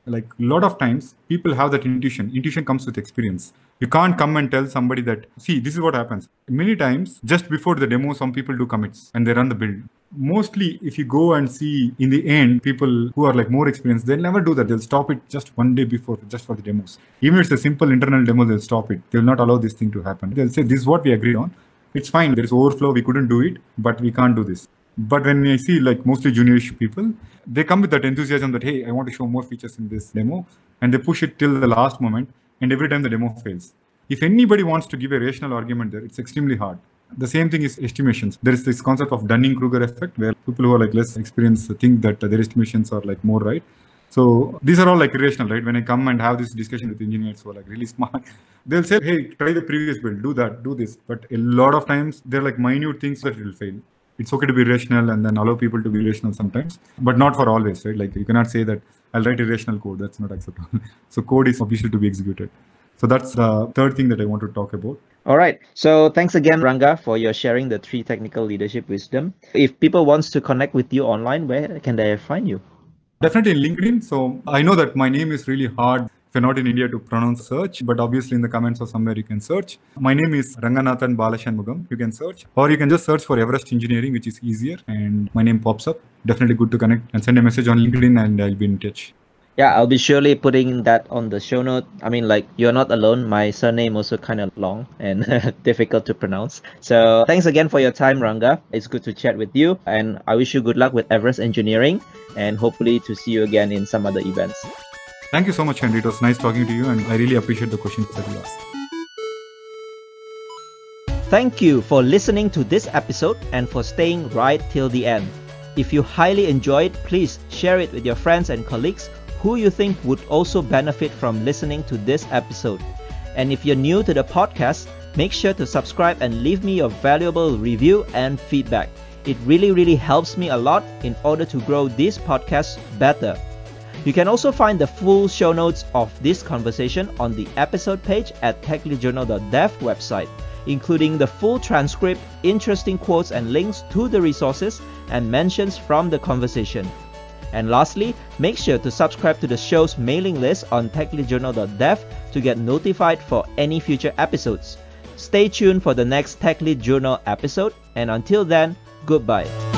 like a lot of times people have that intuition intuition comes with experience you can't come and tell somebody that see this is what happens many times just before the demo some people do commits and they run the build mostly if you go and see in the end people who are like more experienced they'll never do that they'll stop it just one day before just for the demos even if it's a simple internal demo they'll stop it they'll not allow this thing to happen they'll say this is what we agreed on it's fine there is overflow we couldn't do it but we can't do this but when I see like mostly juniorish people, they come with that enthusiasm that, hey, I want to show more features in this demo. And they push it till the last moment. And every time the demo fails. If anybody wants to give a rational argument there, it's extremely hard. The same thing is estimations. There is this concept of Dunning-Kruger effect where people who are like less experienced think that their estimations are like more right. So these are all like irrational, right? When I come and have this discussion with engineers who are like really (laughs) smart, they'll say, hey, try the previous build, do that, do this. But a lot of times they're like minute things that will fail it's okay to be irrational and then allow people to be irrational sometimes, but not for always, right? Like you cannot say that I'll write irrational code. That's not acceptable. (laughs) so code is official to be executed. So that's the third thing that I want to talk about. All right. So thanks again, Ranga, for your sharing the three technical leadership wisdom. If people wants to connect with you online, where can they find you? Definitely LinkedIn. So I know that my name is really hard if you're not in India to pronounce search, but obviously in the comments or somewhere you can search. My name is Ranganathan Balashanmugam. You can search or you can just search for Everest Engineering, which is easier and my name pops up. Definitely good to connect and send a message on LinkedIn and I'll be in touch. Yeah, I'll be surely putting that on the show note. I mean, like, you're not alone. My surname also kind of long and (laughs) difficult to pronounce. So thanks again for your time, Ranga. It's good to chat with you. And I wish you good luck with Everest Engineering and hopefully to see you again in some other events. Thank you so much, Henry. It was nice talking to you, and I really appreciate the questions that you asked. Thank you for listening to this episode and for staying right till the end. If you highly enjoyed, please share it with your friends and colleagues who you think would also benefit from listening to this episode. And if you're new to the podcast, make sure to subscribe and leave me your valuable review and feedback. It really, really helps me a lot in order to grow this podcast better. You can also find the full show notes of this conversation on the episode page at techlyjournal.dev website, including the full transcript, interesting quotes and links to the resources and mentions from the conversation. And lastly, make sure to subscribe to the show's mailing list on techlyjournal.dev to get notified for any future episodes. Stay tuned for the next Tech Lead Journal episode, and until then, goodbye.